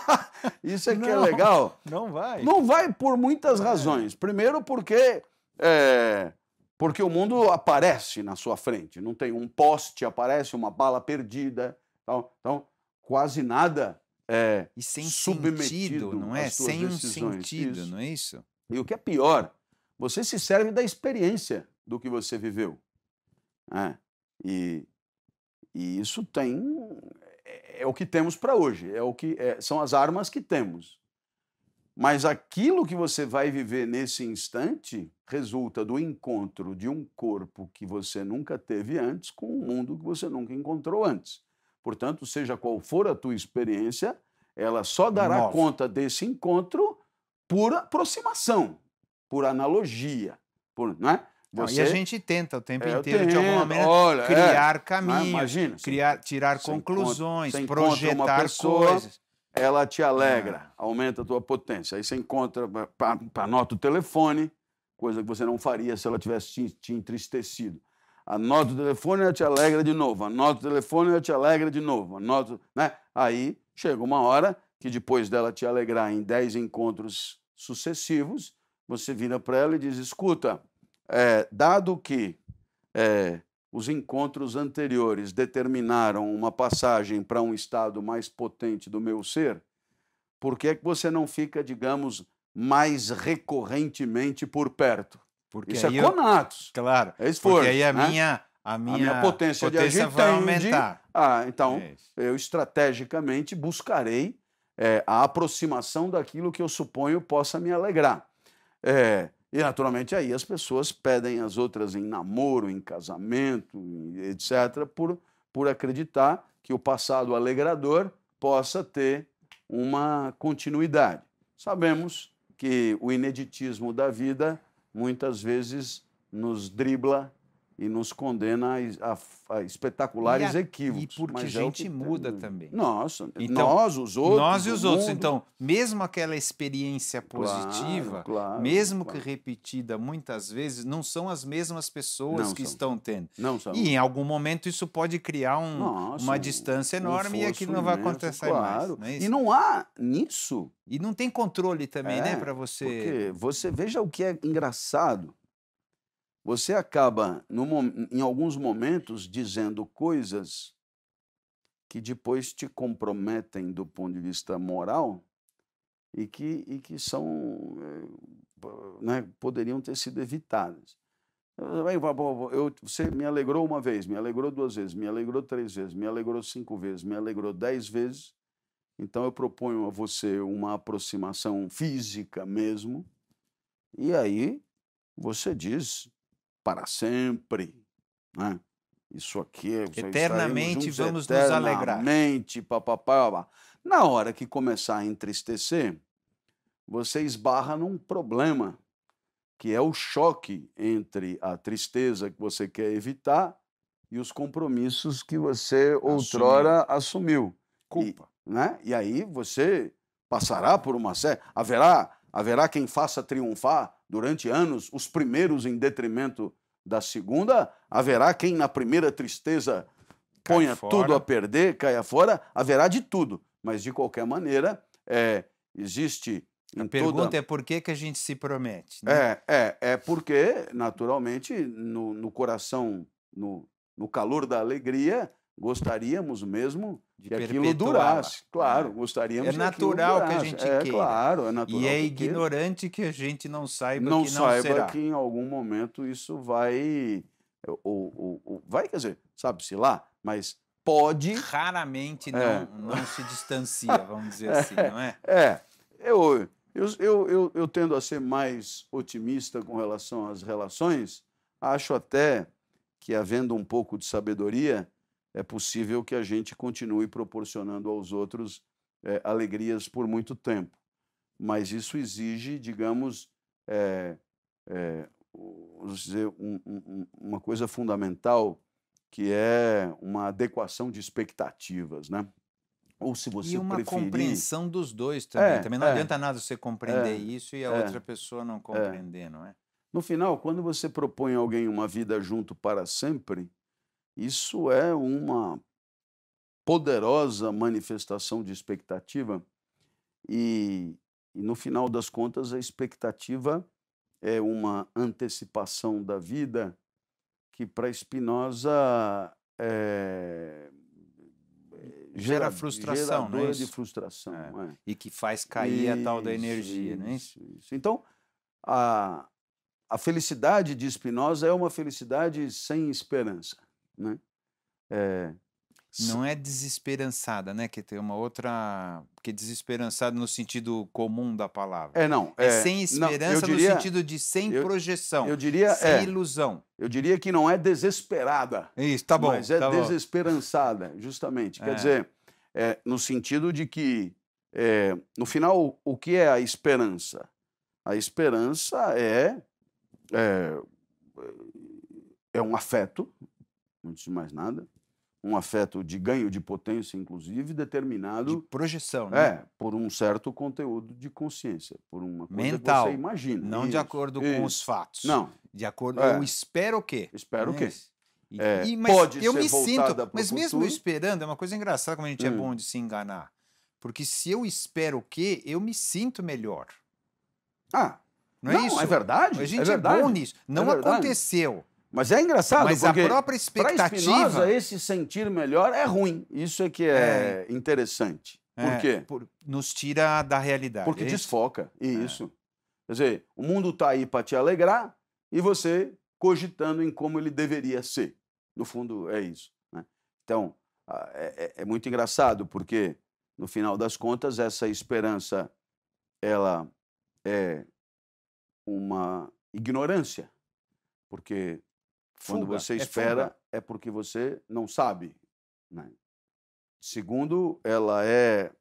isso é que é não, é legal. Não vai. Não vai por muitas é. razões. Primeiro porque é, porque o mundo aparece na sua frente. Não tem um poste, aparece uma bala perdida. Então, então quase nada é e sem submetido, sentido, não é? Sem um sentido, isso. não é isso? E o que é pior, você se serve da experiência do que você viveu. Né? E, e isso tem. É, é o que temos para hoje, é o que é, são as armas que temos. Mas aquilo que você vai viver nesse instante resulta do encontro de um corpo que você nunca teve antes com um mundo que você nunca encontrou antes. Portanto, seja qual for a tua experiência, ela só dará Nossa. conta desse encontro por aproximação por analogia, por, não é? Você... Não, e a gente tenta o tempo é, inteiro, tento, de alguma maneira, olha, é. criar é, caminhos, imagina, criar, tirar conclusões, projetar coisas. Ela te alegra, ah. aumenta a tua potência. Aí você encontra, anota o telefone, coisa que você não faria se ela tivesse te, te entristecido. Anota o telefone, ela te alegra de novo. Anota o telefone, ela te alegra de novo. Anota, né? Aí chega uma hora que depois dela te alegrar em dez encontros sucessivos, você vira para ela e diz: escuta, é, dado que é, os encontros anteriores determinaram uma passagem para um estado mais potente do meu ser, por que é que você não fica, digamos, mais recorrentemente por perto? Porque Isso é conatos. Eu, claro. É esforço. Porque aí a né? minha a minha, a minha, potência, potência de vai aumentar. Ah, então é eu estrategicamente buscarei é, a aproximação daquilo que eu suponho possa me alegrar. É, e naturalmente aí as pessoas pedem as outras em namoro, em casamento, etc., por, por acreditar que o passado alegrador possa ter uma continuidade. Sabemos que o ineditismo da vida muitas vezes nos dribla e nos condena a, a, a espetaculares e a, equívocos. E porque a é gente é muda tem. Né? também. Nossa, então, nós, os outros. Nós e os outros. Mundo. Então, mesmo aquela experiência positiva, claro, claro, mesmo claro. que repetida muitas vezes, não são as mesmas pessoas não que são. estão tendo. Não são. E em algum momento isso pode criar um, Nossa, uma distância enorme um e aquilo não vai acontecer mais. Não é e não há nisso. E não tem controle também, né, é, né, para você. Porque você veja o que é engraçado você acaba, em alguns momentos, dizendo coisas que depois te comprometem do ponto de vista moral e que, e que são, eh, né, poderiam ter sido evitadas. Eu, você me alegrou uma vez, me alegrou duas vezes, me alegrou três vezes, me alegrou cinco vezes, me alegrou dez vezes. Então eu proponho a você uma aproximação física mesmo. E aí você diz para sempre. Né? Isso aqui é. Eternamente juntos, vamos eternamente, nos alegrar. Eternamente, papapá. Na hora que começar a entristecer, você esbarra num problema, que é o choque entre a tristeza que você quer evitar e os compromissos que você outrora assumiu. assumiu. Culpa. E, né? e aí você passará por uma série. Haverá, haverá quem faça triunfar durante anos os primeiros em detrimento da segunda, haverá quem na primeira tristeza ponha tudo a perder, caia fora, haverá de tudo. Mas, de qualquer maneira, é, existe. A pergunta toda... é por que, que a gente se promete. Né? É, é, é porque, naturalmente, no, no coração, no, no calor da alegria, gostaríamos mesmo de que aquilo durasse. Né? Claro, gostaríamos é que natural que a gente é, queira. Claro, é natural. E é ignorante que a gente não saiba não que não saiba será. que em algum momento isso vai ou, ou, ou vai, quer dizer, sabe-se lá, mas pode. Raramente é. não, é. não se distancia, vamos dizer é, assim, não é? É. Eu, eu, eu, eu, eu tendo a ser mais otimista com relação às relações, acho até que, havendo um pouco de sabedoria, é possível que a gente continue proporcionando aos outros é, alegrias por muito tempo. Mas isso exige, digamos, é, é, vamos dizer, um, um, uma coisa fundamental que é uma adequação de expectativas, né? Ou se você e uma preferir... compreensão dos dois é, também. É, também não é, adianta nada você compreender é, isso e a é, outra pessoa não é. compreender, não é? No final, quando você propõe a alguém uma vida junto para sempre, isso é uma poderosa manifestação de expectativa e, e no final das contas, a expectativa é uma antecipação da vida que para Spinoza é, gera, gera frustração, não é de frustração é. É. e que faz cair isso, a tal da energia, é isso, né? Isso, isso. Então a, a felicidade de Spinoza é uma felicidade sem esperança né? É... Não é desesperançada, né? Que tem uma outra. Que desesperançada no sentido comum da palavra. É, não. É, é sem esperança não, diria, no sentido de sem eu, projeção. Eu diria. Sem é, ilusão. Eu diria que não é desesperada. Isso, tá bom. Mas é tá desesperançada, bom. justamente. Quer é. dizer, é, no sentido de que, é, no final, o que é a esperança? A esperança é, é um afeto, antes de mais nada. Um afeto de ganho de potência, inclusive, determinado. De projeção, né? É, por um certo conteúdo de consciência, por uma coisa Mental, que você imagina. Não isso, de acordo isso. com os fatos. Não. De acordo. É. Eu espero o quê? Espero o quê? é, e, mas pode eu me sinto, mas futuro. mesmo esperando, é uma coisa engraçada como a gente é hum. é bom de se enganar. Porque se eu espero o quê, eu me sinto melhor. Ah, não, é não é isso? É verdade. A é gente é, verdade, é bom nisso. Não é aconteceu. Mas é engraçado, Mas porque a própria expectativa. Espinosa, esse sentir melhor é ruim. Isso é que é, é. interessante. É. Por quê? Por... Nos tira da realidade. Porque é desfoca. E é. isso. Quer dizer, o mundo está aí para te alegrar e você cogitando em como ele deveria ser. No fundo, é isso. Né? Então, é, é, é muito engraçado, porque, no final das contas, essa esperança ela é uma ignorância, porque Fuga, Quando você é espera, é, é porque você não sabe. Né? Segundo, ela é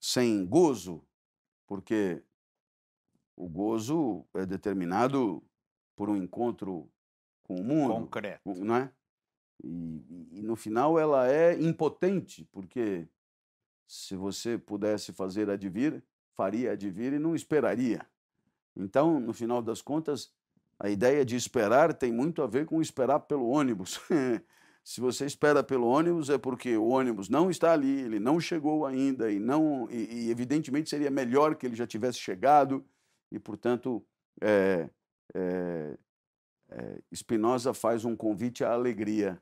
sem gozo, porque o gozo é determinado por um encontro com o mundo. Concreto. Né? E, e no final ela é impotente, porque se você pudesse fazer advir, faria advir e não esperaria. Então, no final das contas, a ideia de esperar tem muito a ver com esperar pelo ônibus. Se você espera pelo ônibus, é porque o ônibus não está ali, ele não chegou ainda, e, não, e, e evidentemente seria melhor que ele já tivesse chegado, e portanto, é, é, é, Spinoza faz um convite à alegria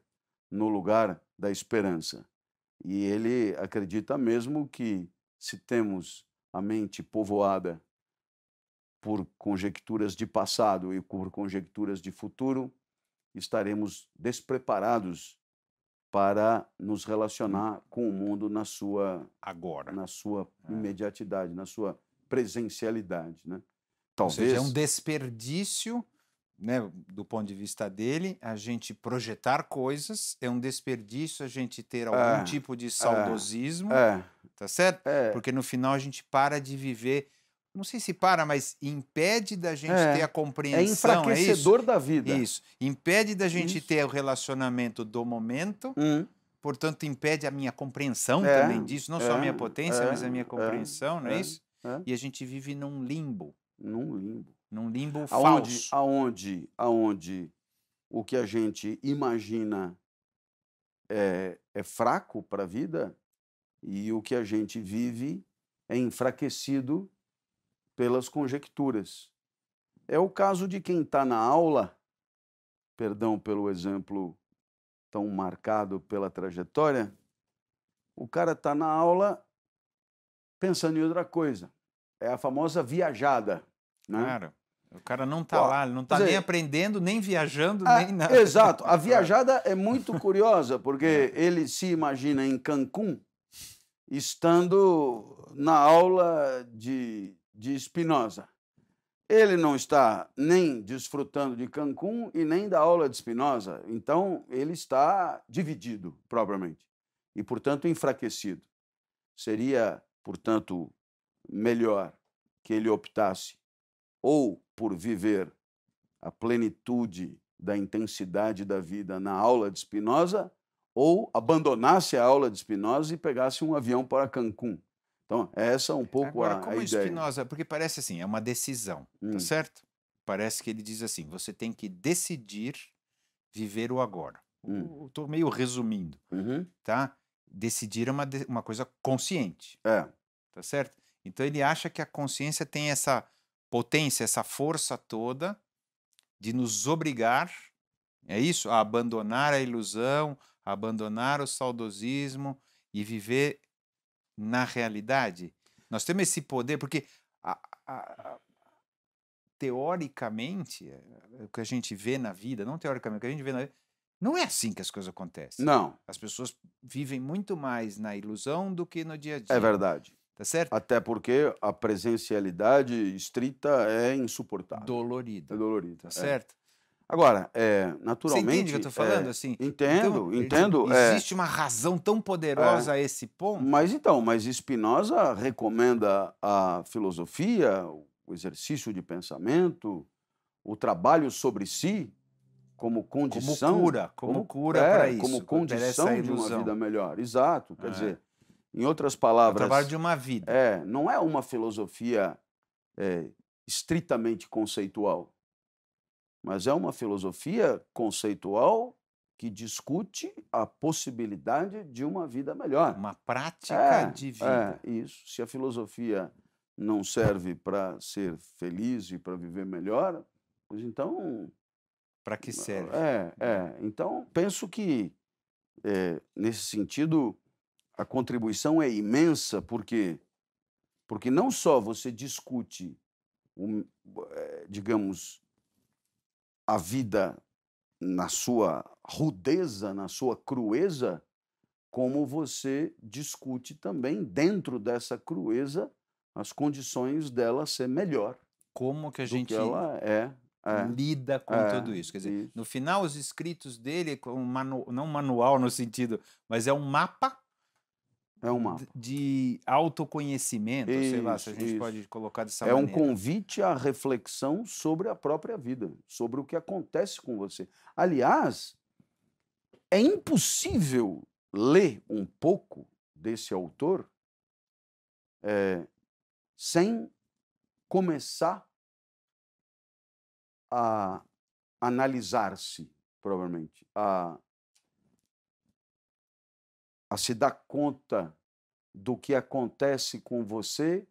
no lugar da esperança. E ele acredita mesmo que se temos a mente povoada por conjecturas de passado e por conjecturas de futuro, estaremos despreparados para nos relacionar com o mundo na sua agora, na sua é. imediatidade, na sua presencialidade, né? Talvez Ou seja, é um desperdício, né, do ponto de vista dele, a gente projetar coisas, é um desperdício a gente ter algum é, tipo de é, saudosismo, é, tá certo? É, Porque no final a gente para de viver não sei se para, mas impede da gente é, ter a é compreensão. É enfraquecedor é da vida. Isso. Impede da gente isso. ter o relacionamento do momento, hum. portanto, impede a minha compreensão é, também disso, não só a é, minha potência, é, mas a minha compreensão, não é, isso? E a gente vive num limbo. Num limbo. Num limbo aonde, falso. Aonde, aonde o que a gente imagina é, é fraco para a vida e o que a gente vive é enfraquecido pelas conjecturas. É o caso de quem está na aula, perdão pelo exemplo tão marcado pela trajetória, o cara está na aula pensando em outra coisa. É a famosa viajada. Né? Claro. O cara não está lá, ele não está nem aprendendo, nem viajando, a, é, nem nada. Exato. A viajada é muito curiosa, porque é. ele se imagina em Cancún, estando na aula de de Spinoza. Ele não está nem desfrutando de Cancún e nem da aula de Spinoza, então ele está dividido, propriamente, e, portanto, enfraquecido. Seria, portanto, melhor que ele optasse ou por viver a plenitude da intensidade da vida na aula de Spinoza, ou abandonasse a aula de Spinoza e pegasse um avião para Cancún. Então, essa é um pouco Agora, a, como ideia. Spinoza, é, porque parece assim, é uma decisão, tá hum. tá certo? Parece que ele diz assim, você tem que decidir viver o agora. Hum. Estou meio resumindo, uhum. tá? Decidir é uma, uma coisa consciente, é. tá certo? Então ele acha que a consciência tem essa potência, essa força toda de nos obrigar, é isso, a abandonar a ilusão, a abandonar o saudosismo e viver na realidade? Nós temos esse poder, porque a, a, a, teoricamente, eh, o que a gente vê na vida, não teoricamente, o que a gente vê na vida, não é assim que as coisas acontecem. Não. As pessoas vivem muito mais na ilusão do que no dia a é dia. É verdade. Tá certo? Até porque a presencialidade estrita é insuportável. Dolorida. É dolorida. Tá é. certo? Agora, é, naturalmente. Você entende o que eu estou é, falando? É, assim, entendo, então, é, entendo. Tipo, é. Existe é, uma razão tão poderosa a esse ponto? Mas então, mas Spinoza recomenda a filosofia, o exercício de pensamento, o trabalho sobre si como condição. Como cura, como, como cura para isso. Como condição de uma vida melhor. Exato. Quer dizer, em outras palavras. O trabalho de uma vida. É, não é uma filosofia estritamente conceitual mas é uma filosofia conceitual que discute a possibilidade de uma vida melhor. Uma prática é, de é, vida. É, isso. Se a filosofia não serve para ser feliz e para viver melhor, pois então. Para que eh, serve? É, é. Então, penso que, é, nesse sentido, a contribuição é imensa, porque, porque não só você discute, um, eh, digamos, a vida na sua rudeza, na sua crueza, como você discute também dentro dessa crueza as condições dela ser melhor. Como que a gente que ela é, é lida com é, tudo isso? Quer dizer, isso. no final os escritos dele, um é manu, não um manual no sentido, mas é um mapa é um mapa. De autoconhecimento, isso, sei lá, se a gente isso. pode colocar dessa é maneira. É um convite à reflexão sobre a própria vida, sobre o que acontece com você. Aliás, é impossível ler um pouco desse autor é, sem começar a analisar-se, provavelmente, a a se dar conta do que acontece com você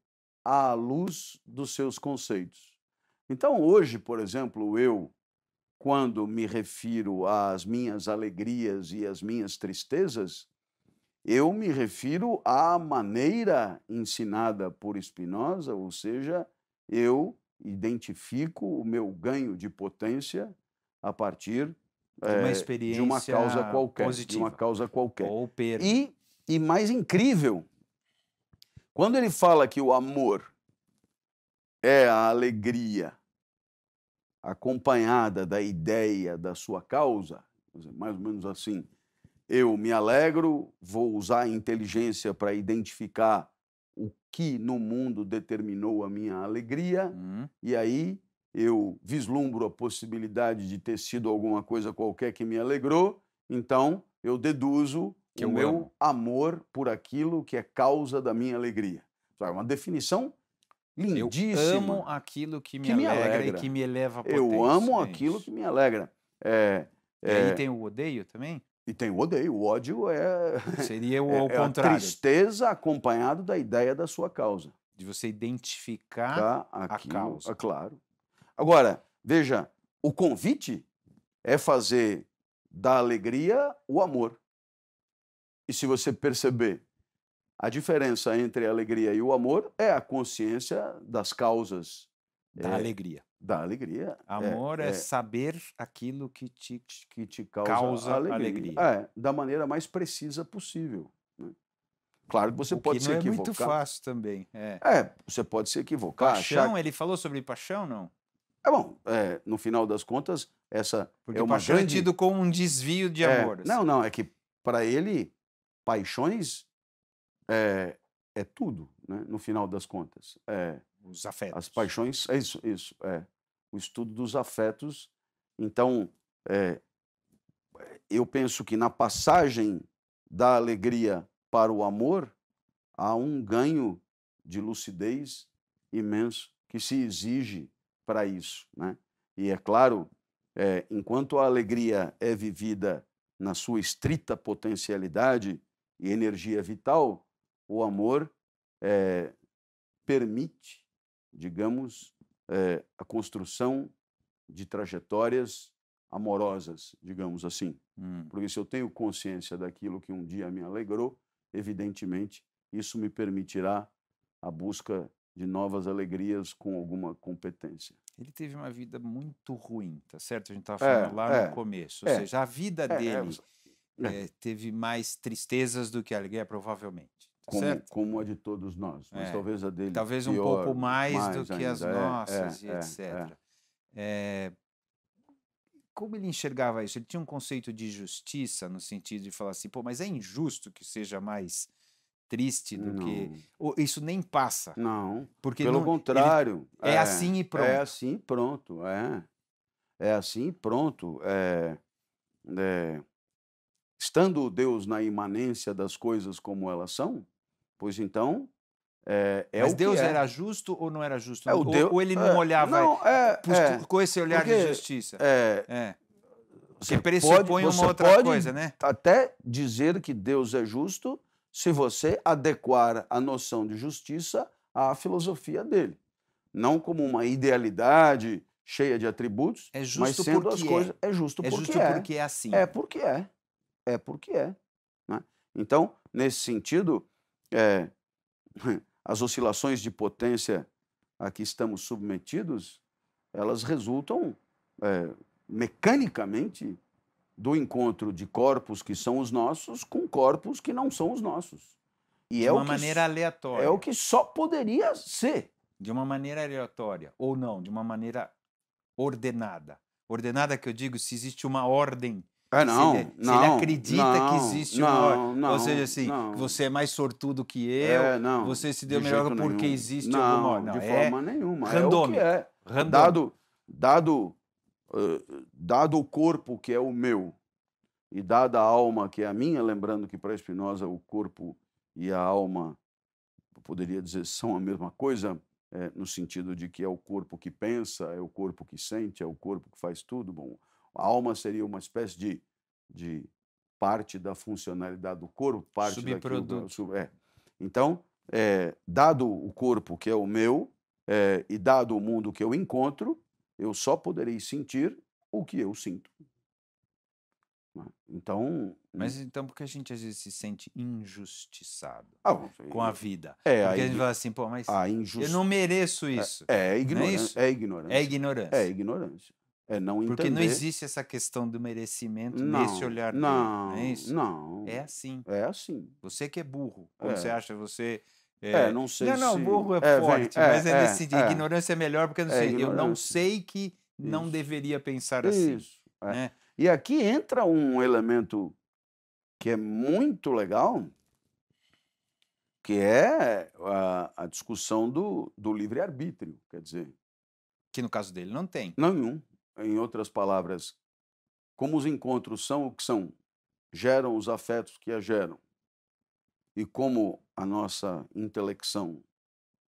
à luz dos seus conceitos. Então, hoje, por exemplo, eu, quando me refiro às minhas alegrias e às minhas tristezas, eu me refiro à maneira ensinada por Spinoza, ou seja, eu identifico o meu ganho de potência a partir é, de uma experiência de uma causa qualquer, positiva. de uma causa qualquer. Ou perda. e, e mais incrível, quando ele fala que o amor é a alegria acompanhada da ideia da sua causa, mais ou menos assim, eu me alegro, vou usar a inteligência para identificar o que no mundo determinou a minha alegria, hum. e aí eu vislumbro a possibilidade de ter sido alguma coisa qualquer que me alegrou, então eu deduzo que o meu amo. amor por aquilo que é causa da minha alegria. É uma definição lindíssima. Eu amo aquilo que me, que alegra, me alegra, e que me eleva a potência. Eu amo é aquilo que me alegra. É, é... E aí é tem o odeio também? E tem o odeio. O ódio é. Seria o é, é contrário. A tristeza acompanhado da ideia da sua causa. De você identificar tá? aquilo, a causa. Claro. Agora, veja, o convite é fazer da alegria o amor. E se você perceber a diferença entre a alegria e o amor é a consciência das causas da é, alegria. Da alegria. Amor é, é, é, saber aquilo que te, que te causa, causa alegria. alegria. É, da maneira mais precisa possível. Né? Claro que você o pode que se equivocar. É muito fácil também. É. é, você pode se equivocar. Paixão, achar... ele falou sobre paixão, não? É bom, é, no final das contas, essa Porque é uma é grande... tido como um desvio de é, amor. Assim. Não, não, é que para ele, paixões é, é tudo, né? no final das contas. É, Os afetos. As paixões, é isso, isso. É. O estudo dos afetos. Então, é, eu penso que na passagem da alegria para o amor, há um ganho de lucidez imenso que se exige para isso. Né? E é claro, é, enquanto a alegria é vivida na sua estrita potencialidade e energia vital, o amor é, permite, digamos, é, a construção de trajetórias amorosas, digamos assim. Hum. Porque se eu tenho consciência daquilo que um dia me alegrou, evidentemente isso me permitirá a busca de novas alegrias com alguma competência. Ele teve uma vida muito ruim, tá certo? A gente estava falando é, lá é, no começo. Ou é, seja, a vida é, é, dele é. eh, teve mais tristezas do que alegria, provavelmente. Tá como, certo? como a de todos nós, mas talvez a dele. Talvez pior, um pouco mais, mais do que ainda. as nossas, e etc. Eh, como ele enxergava isso? Ele tinha um conceito de justiça no sentido de falar assim, pô, mas é injusto que seja mais triste, do não. que. Isso nem passa. Não. Porque Pelo não, contrário. Ele... É, é, assim e é pronto. É assim e pronto, é. É assim e pronto. É, é, estando Deus na imanência das coisas como elas são, pois então é, é Mas Deus é. era justo ou não era justo? É, ou, Deus, ou, ele não olhava não, com esse olhar porque, de justiça? É. Você pressupõe pode, você uma outra coisa, né? Até dizer que Deus é justo se você adequar a noção de justiça à filosofia dele. Não como uma idealidade cheia de atributos, é mas sendo as é. coisas. É, é justo, é porque, justo é. porque é assim. É porque é. É porque é. Né? Então, nesse sentido, é, as oscilações de potência a que estamos submetidos, elas resultam é, mecanicamente do encontro de corpos que são os nossos com corpos que não são os nossos. E de é uma maneira aleatória. É o que só poderia ser. De uma maneira aleatória, ou não, de uma maneira ordenada. Ordenada que eu digo, se existe uma ordem é, não, se ele, não, se ele acredita não, que existe não, uma. Não, ou seja, assim, não. você é mais sortudo que é, eu, é, não, você se deu de melhor porque nenhum. existe não, alguma. Não, de é forma é nenhuma. Randômico. É, é Randômico. Dado, dado dado o corpo que é o meu e dada a alma que é a minha, lembrando que para Spinoza o corpo e a alma, poderia dizer, são a mesma coisa, é, no sentido de que é o corpo que pensa, é o corpo que sente, é o corpo que faz tudo. Bom, a alma seria uma espécie de, de parte da funcionalidade do corpo, parte Subproduto. daquilo... É. Então, é, dado o corpo que é o meu é, e dado o mundo que eu encontro, eu só poderei sentir o que eu sinto. Né? Então. Hum mas então por que a gente às vezes se sente injustiçado ah, com a vida? É, Porque a, gente fala assim, pô, mas injusti... eu não mereço é, isso. É, é, é, isso? é ignorância. É ignorância. É ignorância. É não entender. Porque não existe essa questão do merecimento não, nesse olhar. Não, dele, não é isso? Não. É assim. É assim. Você que é burro. Quando é. você acha você é, é, não sei não, se... Não, não, burro é, é forte, vem, mas é, é decidir. É. ignorância é melhor, porque não sei, assim, eu não sei que não deveria pensar assim. Isso. Né? E aqui entra um elemento que é muito legal, que é a, a discussão do, do livre-arbítrio, quer dizer... Que no caso dele não tem. Nenhum. Em outras palavras, como os encontros são o que são, geram os afetos que a geram, e como a nossa intelecção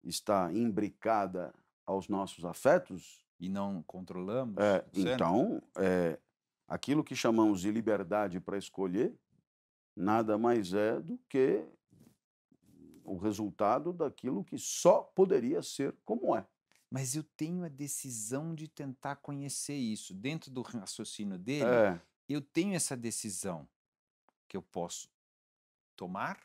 está imbricada aos nossos afetos. E não controlamos. É, então, é, aquilo que chamamos de liberdade para escolher nada mais é do que o resultado daquilo que só poderia ser como é. Mas eu tenho a decisão de tentar conhecer isso. Dentro do raciocínio dele, é. eu tenho essa decisão que eu posso tomar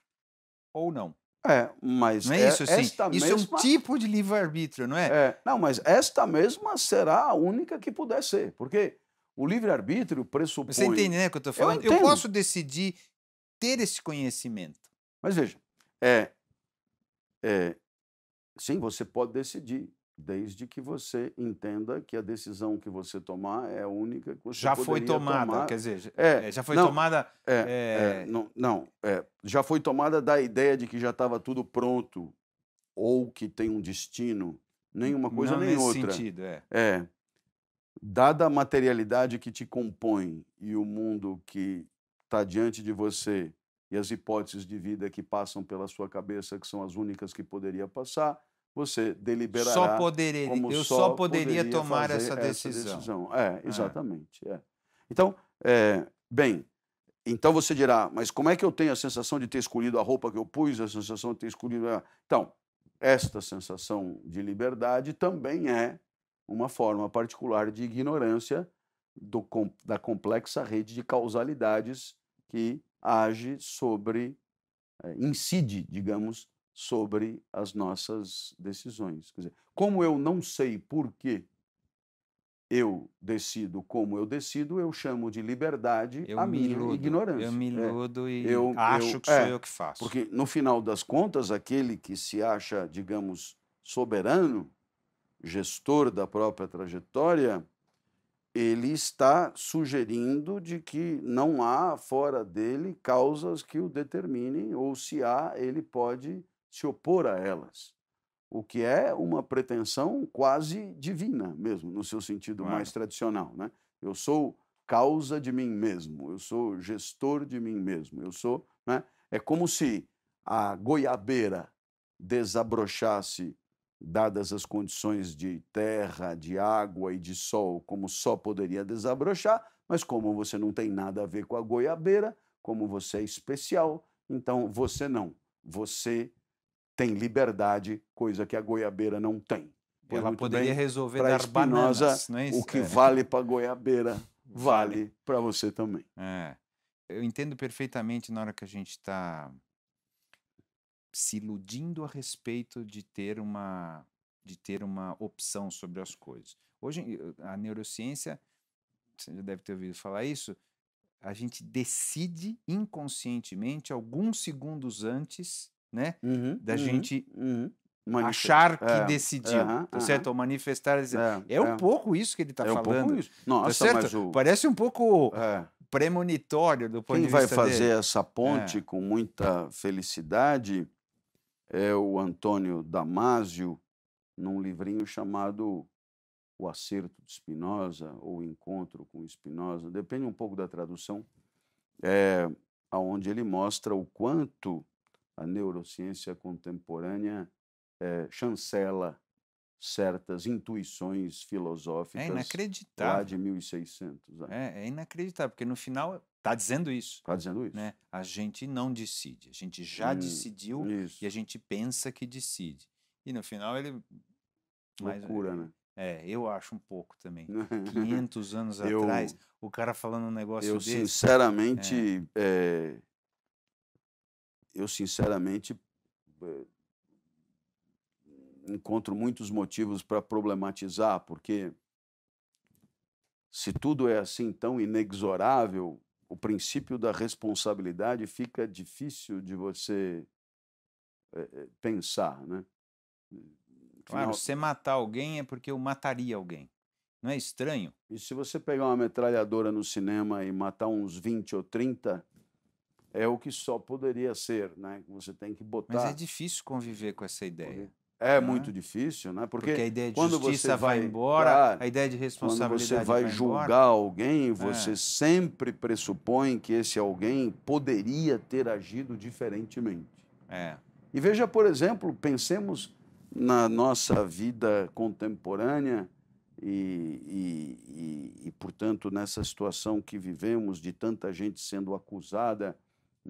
ou não. É, mas não é, é, isso, assim? esta isso é um tipo de livre-arbítrio, não é? é? Não, mas esta mesma será a única que puder ser, porque o livre-arbítrio pressupõe... Você entende, né, o que eu estou falando? Eu, eu, posso decidir ter esse conhecimento. Mas veja, é, é, sim, você pode decidir, desde que você entenda que a decisão que você tomar é a única que você já foi tomada tomar. quer dizer é, é, já foi não, tomada é, é... é não, não é, já foi tomada da ideia de que já estava tudo pronto ou que tem um destino nenhuma coisa não nem nesse outra sentido, é. é dada a materialidade que te compõe e o mundo que está diante de você e as hipóteses de vida que passam pela sua cabeça que são as únicas que poderia passar você deliberará. Só poderia, eu só, poderia, poderia tomar essa decisão. essa decisão. É, é. exatamente. É. É. Então, é, bem, então você dirá, mas como é que eu tenho a sensação de ter escolhido a roupa que eu pus, a sensação de ter escolhido. A... Então, esta sensação de liberdade também é uma forma particular de ignorância do, da complexa rede de causalidades que age sobre, é, incide, digamos, sobre as nossas decisões. Quer dizer, como eu não sei por que eu decido como eu decido, eu chamo de liberdade eu a minha iludo, ignorância. Eu me é, iludo é. e eu, acho eu, que é, sou eu que faço. Porque, no final das contas, aquele que se acha, digamos, soberano, gestor da própria trajetória, ele está sugerindo de que não há fora dele causas que o determinem, ou se há, ele pode se opor a elas, o que é uma pretensão quase divina mesmo, no seu sentido claro. mais tradicional. Né? Eu sou causa de mim mesmo, eu sou gestor de mim mesmo, eu sou... Né? É como se a goiabeira desabrochasse dadas as condições de terra, de água e de sol, como só poderia desabrochar, mas como você não tem nada a ver com a goiabeira, como você é especial, então você não, você tem liberdade, coisa que a goiabeira não tem. Pois Ela poderia resolver dar Espinosa, bananas, não é isso? O que é. vale para a goiabeira vale, vale. para você também. É. Eu entendo perfeitamente na hora que a gente está se iludindo a respeito de ter uma de ter uma opção sobre as coisas. Hoje a neurociência, você já deve ter ouvido falar isso, a gente decide inconscientemente alguns segundos antes né? Uhum, da uhum, gente uhum. achar que é, decidiu, uhum, tá certo? Ou manifestar. É, é um é. pouco isso que ele está falando. É um pouco isso. Tá Nossa, tá certo? O... Parece um pouco é. premonitório do ponto Quem de vista Quem vai fazer dele. essa é. ponte com muita felicidade é o Antônio Damasio, num livrinho chamado O Acerto de Spinoza, ou Encontro com Spinoza, depende um pouco da tradução, é, onde ele mostra o quanto a neurociência contemporânea é, chancela certas intuições é filosóficas é inacreditável. lá de 1600. É, é inacreditável, porque no final está dizendo isso. Está dizendo isso. Né? A gente não decide, a gente já hum, decidiu isso. e a gente pensa que decide. E no final ele... Eh, Loucura, Mas, né? É, eu acho um pouco também. 500 anos eu, atrás, o cara falando um negócio eu, desse... Eu, sinceramente... É... É eu sinceramente eh, encontro muitos motivos para problematizar, porque se tudo é assim tão inexorável, o princípio da responsabilidade fica difícil de você eh, eh, pensar, né? Claro, se você matar alguém é porque eu mataria alguém. Não é estranho? E se você pegar uma metralhadora no cinema e matar uns 20 ou 30, é o que só poderia ser, né? Você tem que botar. Mas é difícil conviver com essa ideia. É né? muito difícil, né? Porque, Porque, a ideia de quando justiça você vai, embora, a ideia de responsabilidade quando você vai, vai julgar embora. alguém, você é. sempre pressupõe que esse alguém poderia ter agido diferentemente. É. E veja, por exemplo, pensemos na nossa vida contemporânea e, e, e, e portanto, nessa situação que vivemos de tanta gente sendo acusada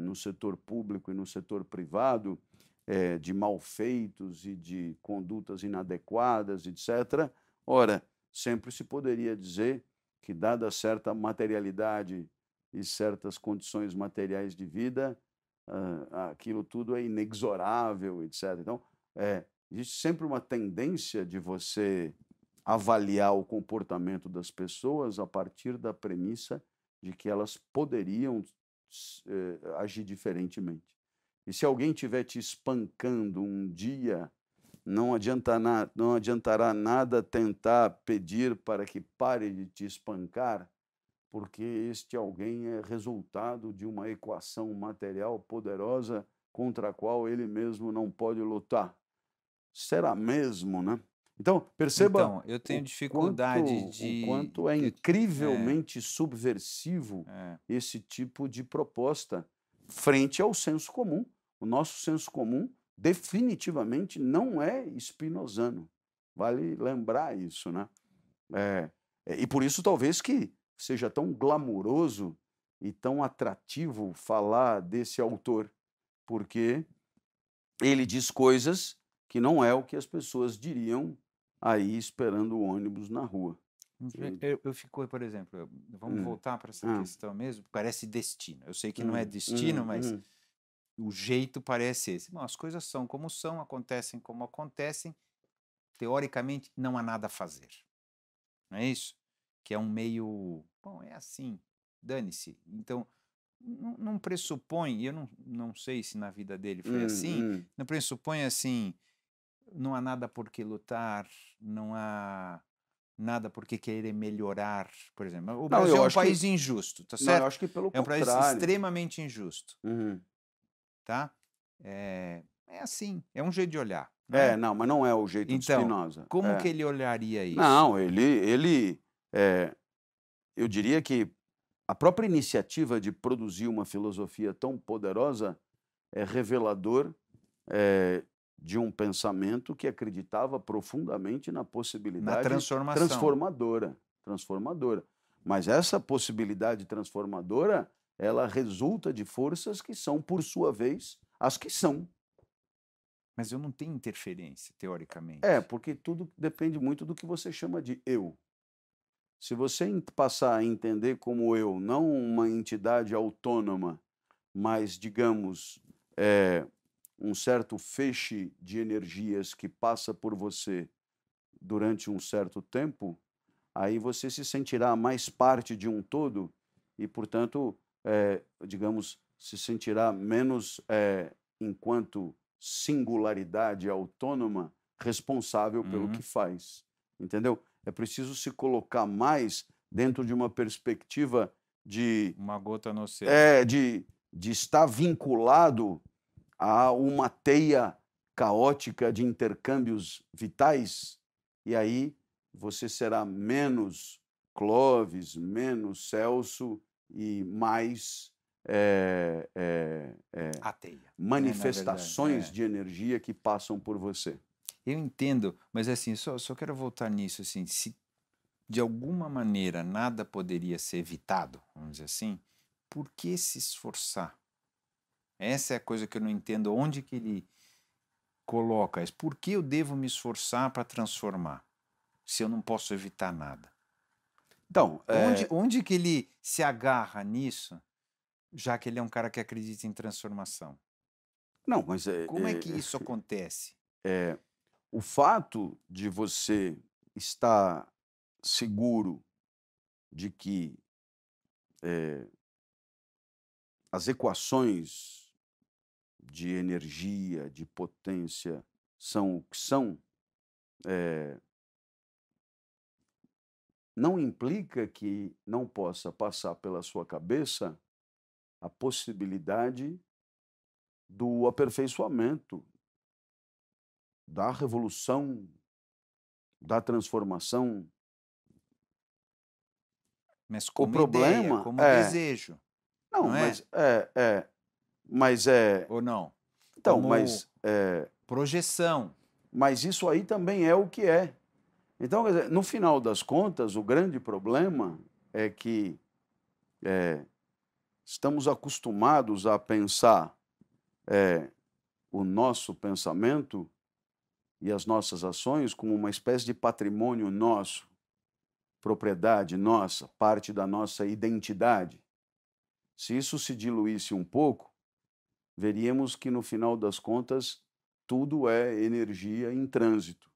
no setor público e no setor privado, é, de malfeitos e de condutas inadequadas, etc. Ora, sempre se poderia dizer que, dada certa materialidade e certas condições materiais de vida, ah, aquilo tudo é inexorável, etc. Então, é, existe sempre uma tendência de você avaliar o comportamento das pessoas a partir da premissa de que elas poderiam eh, agir diferentemente. E se alguém estiver te espancando um dia, não, adianta na, não adiantará nada tentar pedir para que pare de te espancar, porque este alguém é resultado de uma equação material poderosa contra a qual ele mesmo não pode lutar. Será mesmo, né? Então, perceba. Então, eu tenho dificuldade quanto, de. O quanto é incrivelmente é. subversivo é. esse tipo de proposta frente ao senso comum. O nosso senso comum definitivamente não é espinozano. Vale lembrar isso, né? É, é, e por isso, talvez, que seja tão glamuroso e tão atrativo falar desse autor, porque ele diz coisas que não é o que as pessoas diriam aí esperando o ônibus na rua. Eu, eu fico, por exemplo, vamos hum. voltar para essa ah. questão mesmo. Parece destino. Eu sei que hum. não é hum, destino, hum. mas hum. o jeito parece esse. Bom, as coisas são como são, acontecem como acontecem. Teoricamente, não há nada a fazer. Não é isso? Que é um meio. Bom, é assim. Dane-se. Então, não, não pressupõe, eu não, não sei se na vida dele foi hum, assim, não pressupõe assim não há nada por que lutar, não há nada por que querer melhorar, por exemplo. O não, Brasil é um país que... injusto, tá certo? Não, eu acho que pelo é um contrário. país extremamente injusto, uhum. tá? É, é assim, é um jeito de olhar. Né? É, não, mas não é o jeito então, de Spinoza. Como é. que ele olharia isso? Não, ele, ele, é, eu diria que a própria iniciativa de produzir uma filosofia tão poderosa é revelador é, de um pensamento que acreditava profundamente na possibilidade na transformadora, transformadora. Mas essa possibilidade transformadora, ela resulta de forças que são, por sua vez, as que são. Mas eu não tenho interferência, teoricamente. É, porque tudo depende muito do que você chama de eu. Se você passar a entender como eu, não uma entidade autônoma, mas, digamos, é, um certo feixe de energias que passa por você durante um certo tempo, aí você se sentirá mais parte de um todo e, portanto, é, digamos, se sentirá menos, é, enquanto singularidade autônoma, responsável pelo uhum. que faz. Entendeu? É preciso se colocar mais dentro de uma perspectiva de. Uma gota no céu. É, de, de estar vinculado há uma teia caótica de intercâmbios vitais, e aí você será menos Clóvis, menos Celso e mais eh, eh, eh, é, é, é, manifestações de energia que passam por você. Eu entendo, mas assim, só, só quero voltar nisso, assim, se de alguma maneira nada poderia ser evitado, vamos dizer assim, por que se esforçar? Essa é a coisa que eu não entendo. Onde que ele coloca isso? Por que eu devo me esforçar para transformar se eu não posso evitar nada? Então, onde, é onde que ele se agarra nisso, já que ele é um cara que acredita em transformação? Não, mas é, como é, é que isso é, acontece? É, o fato de você estar seguro de que é, as equações de energia, de potência, são o que são, é, não implica que não possa passar pela sua cabeça a possibilidade do aperfeiçoamento, da revolução, da transformação. Mas como o problema, ideia, como é, desejo. Não, não é? mas é, é, mas é. Ou não? Então, Como mas. É... Projeção. Mas isso aí também é o que é. Então, dizer, no final das contas, o grande problema é que é, estamos acostumados a pensar é, o nosso pensamento e as nossas ações como uma espécie de patrimônio nosso, propriedade nossa, parte da nossa identidade. Se isso se diluísse um pouco, veríamos que no final das contas tudo é energia em trânsito.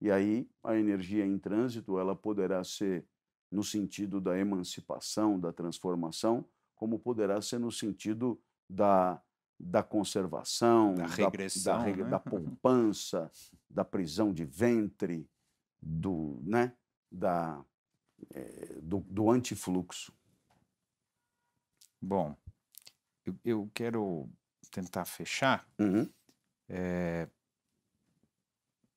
E aí a energia em trânsito ela poderá ser no sentido da emancipação, da transformação, como poderá ser no sentido da, da conservação, da regressão, da, da, né? da poupança, da prisão de ventre, do, né, da, é, do, do antifluxo. Bom, eu, eu quero tentar fechar, uhum. é,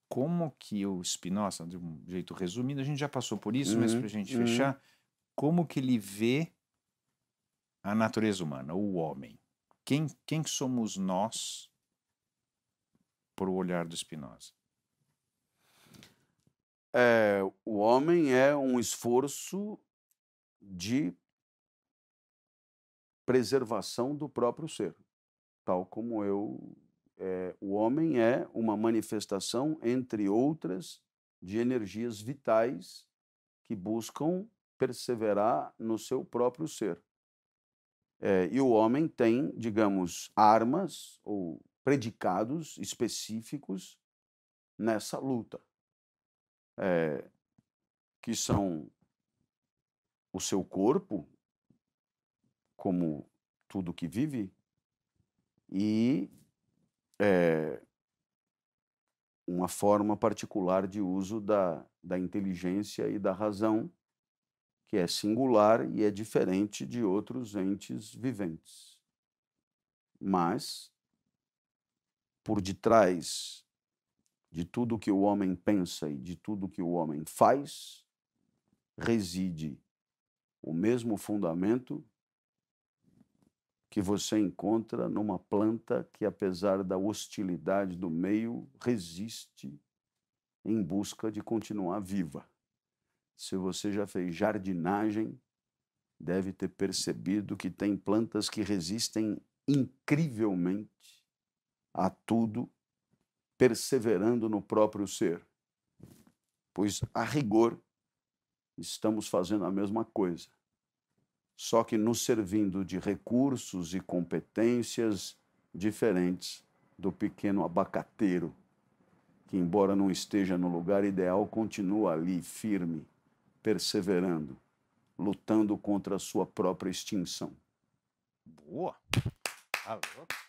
como que o Spinoza, de um jeito resumido, a gente já passou por isso, uhum, mas para a gente uhum. fechar, como que ele vê a natureza humana, o homem? Quem, quem somos nós para o olhar do Spinoza? É, o homem é um esforço de preservação do próprio ser tal como eu. É, o homem é uma manifestação, entre outras, de energias vitais que buscam perseverar no seu próprio ser. É, e o homem tem, digamos, armas ou predicados específicos nessa luta, é, que são o seu corpo, como tudo que vive, e é, uma forma particular de uso da, da inteligência e da razão, que é singular e é diferente de outros entes viventes. Mas, por detrás de tudo que o homem pensa e de tudo que o homem faz, reside o mesmo fundamento que você encontra numa planta que, apesar da hostilidade do meio, resiste em busca de continuar viva. Se você já fez jardinagem, deve ter percebido que tem plantas que resistem incrivelmente a tudo, perseverando no próprio ser. Pois, a rigor, estamos fazendo a mesma coisa só que nos servindo de recursos e competências diferentes do pequeno abacateiro, que, embora não esteja no lugar ideal, continua ali, firme, perseverando, lutando contra a sua própria extinção. Boa! Alô. Tá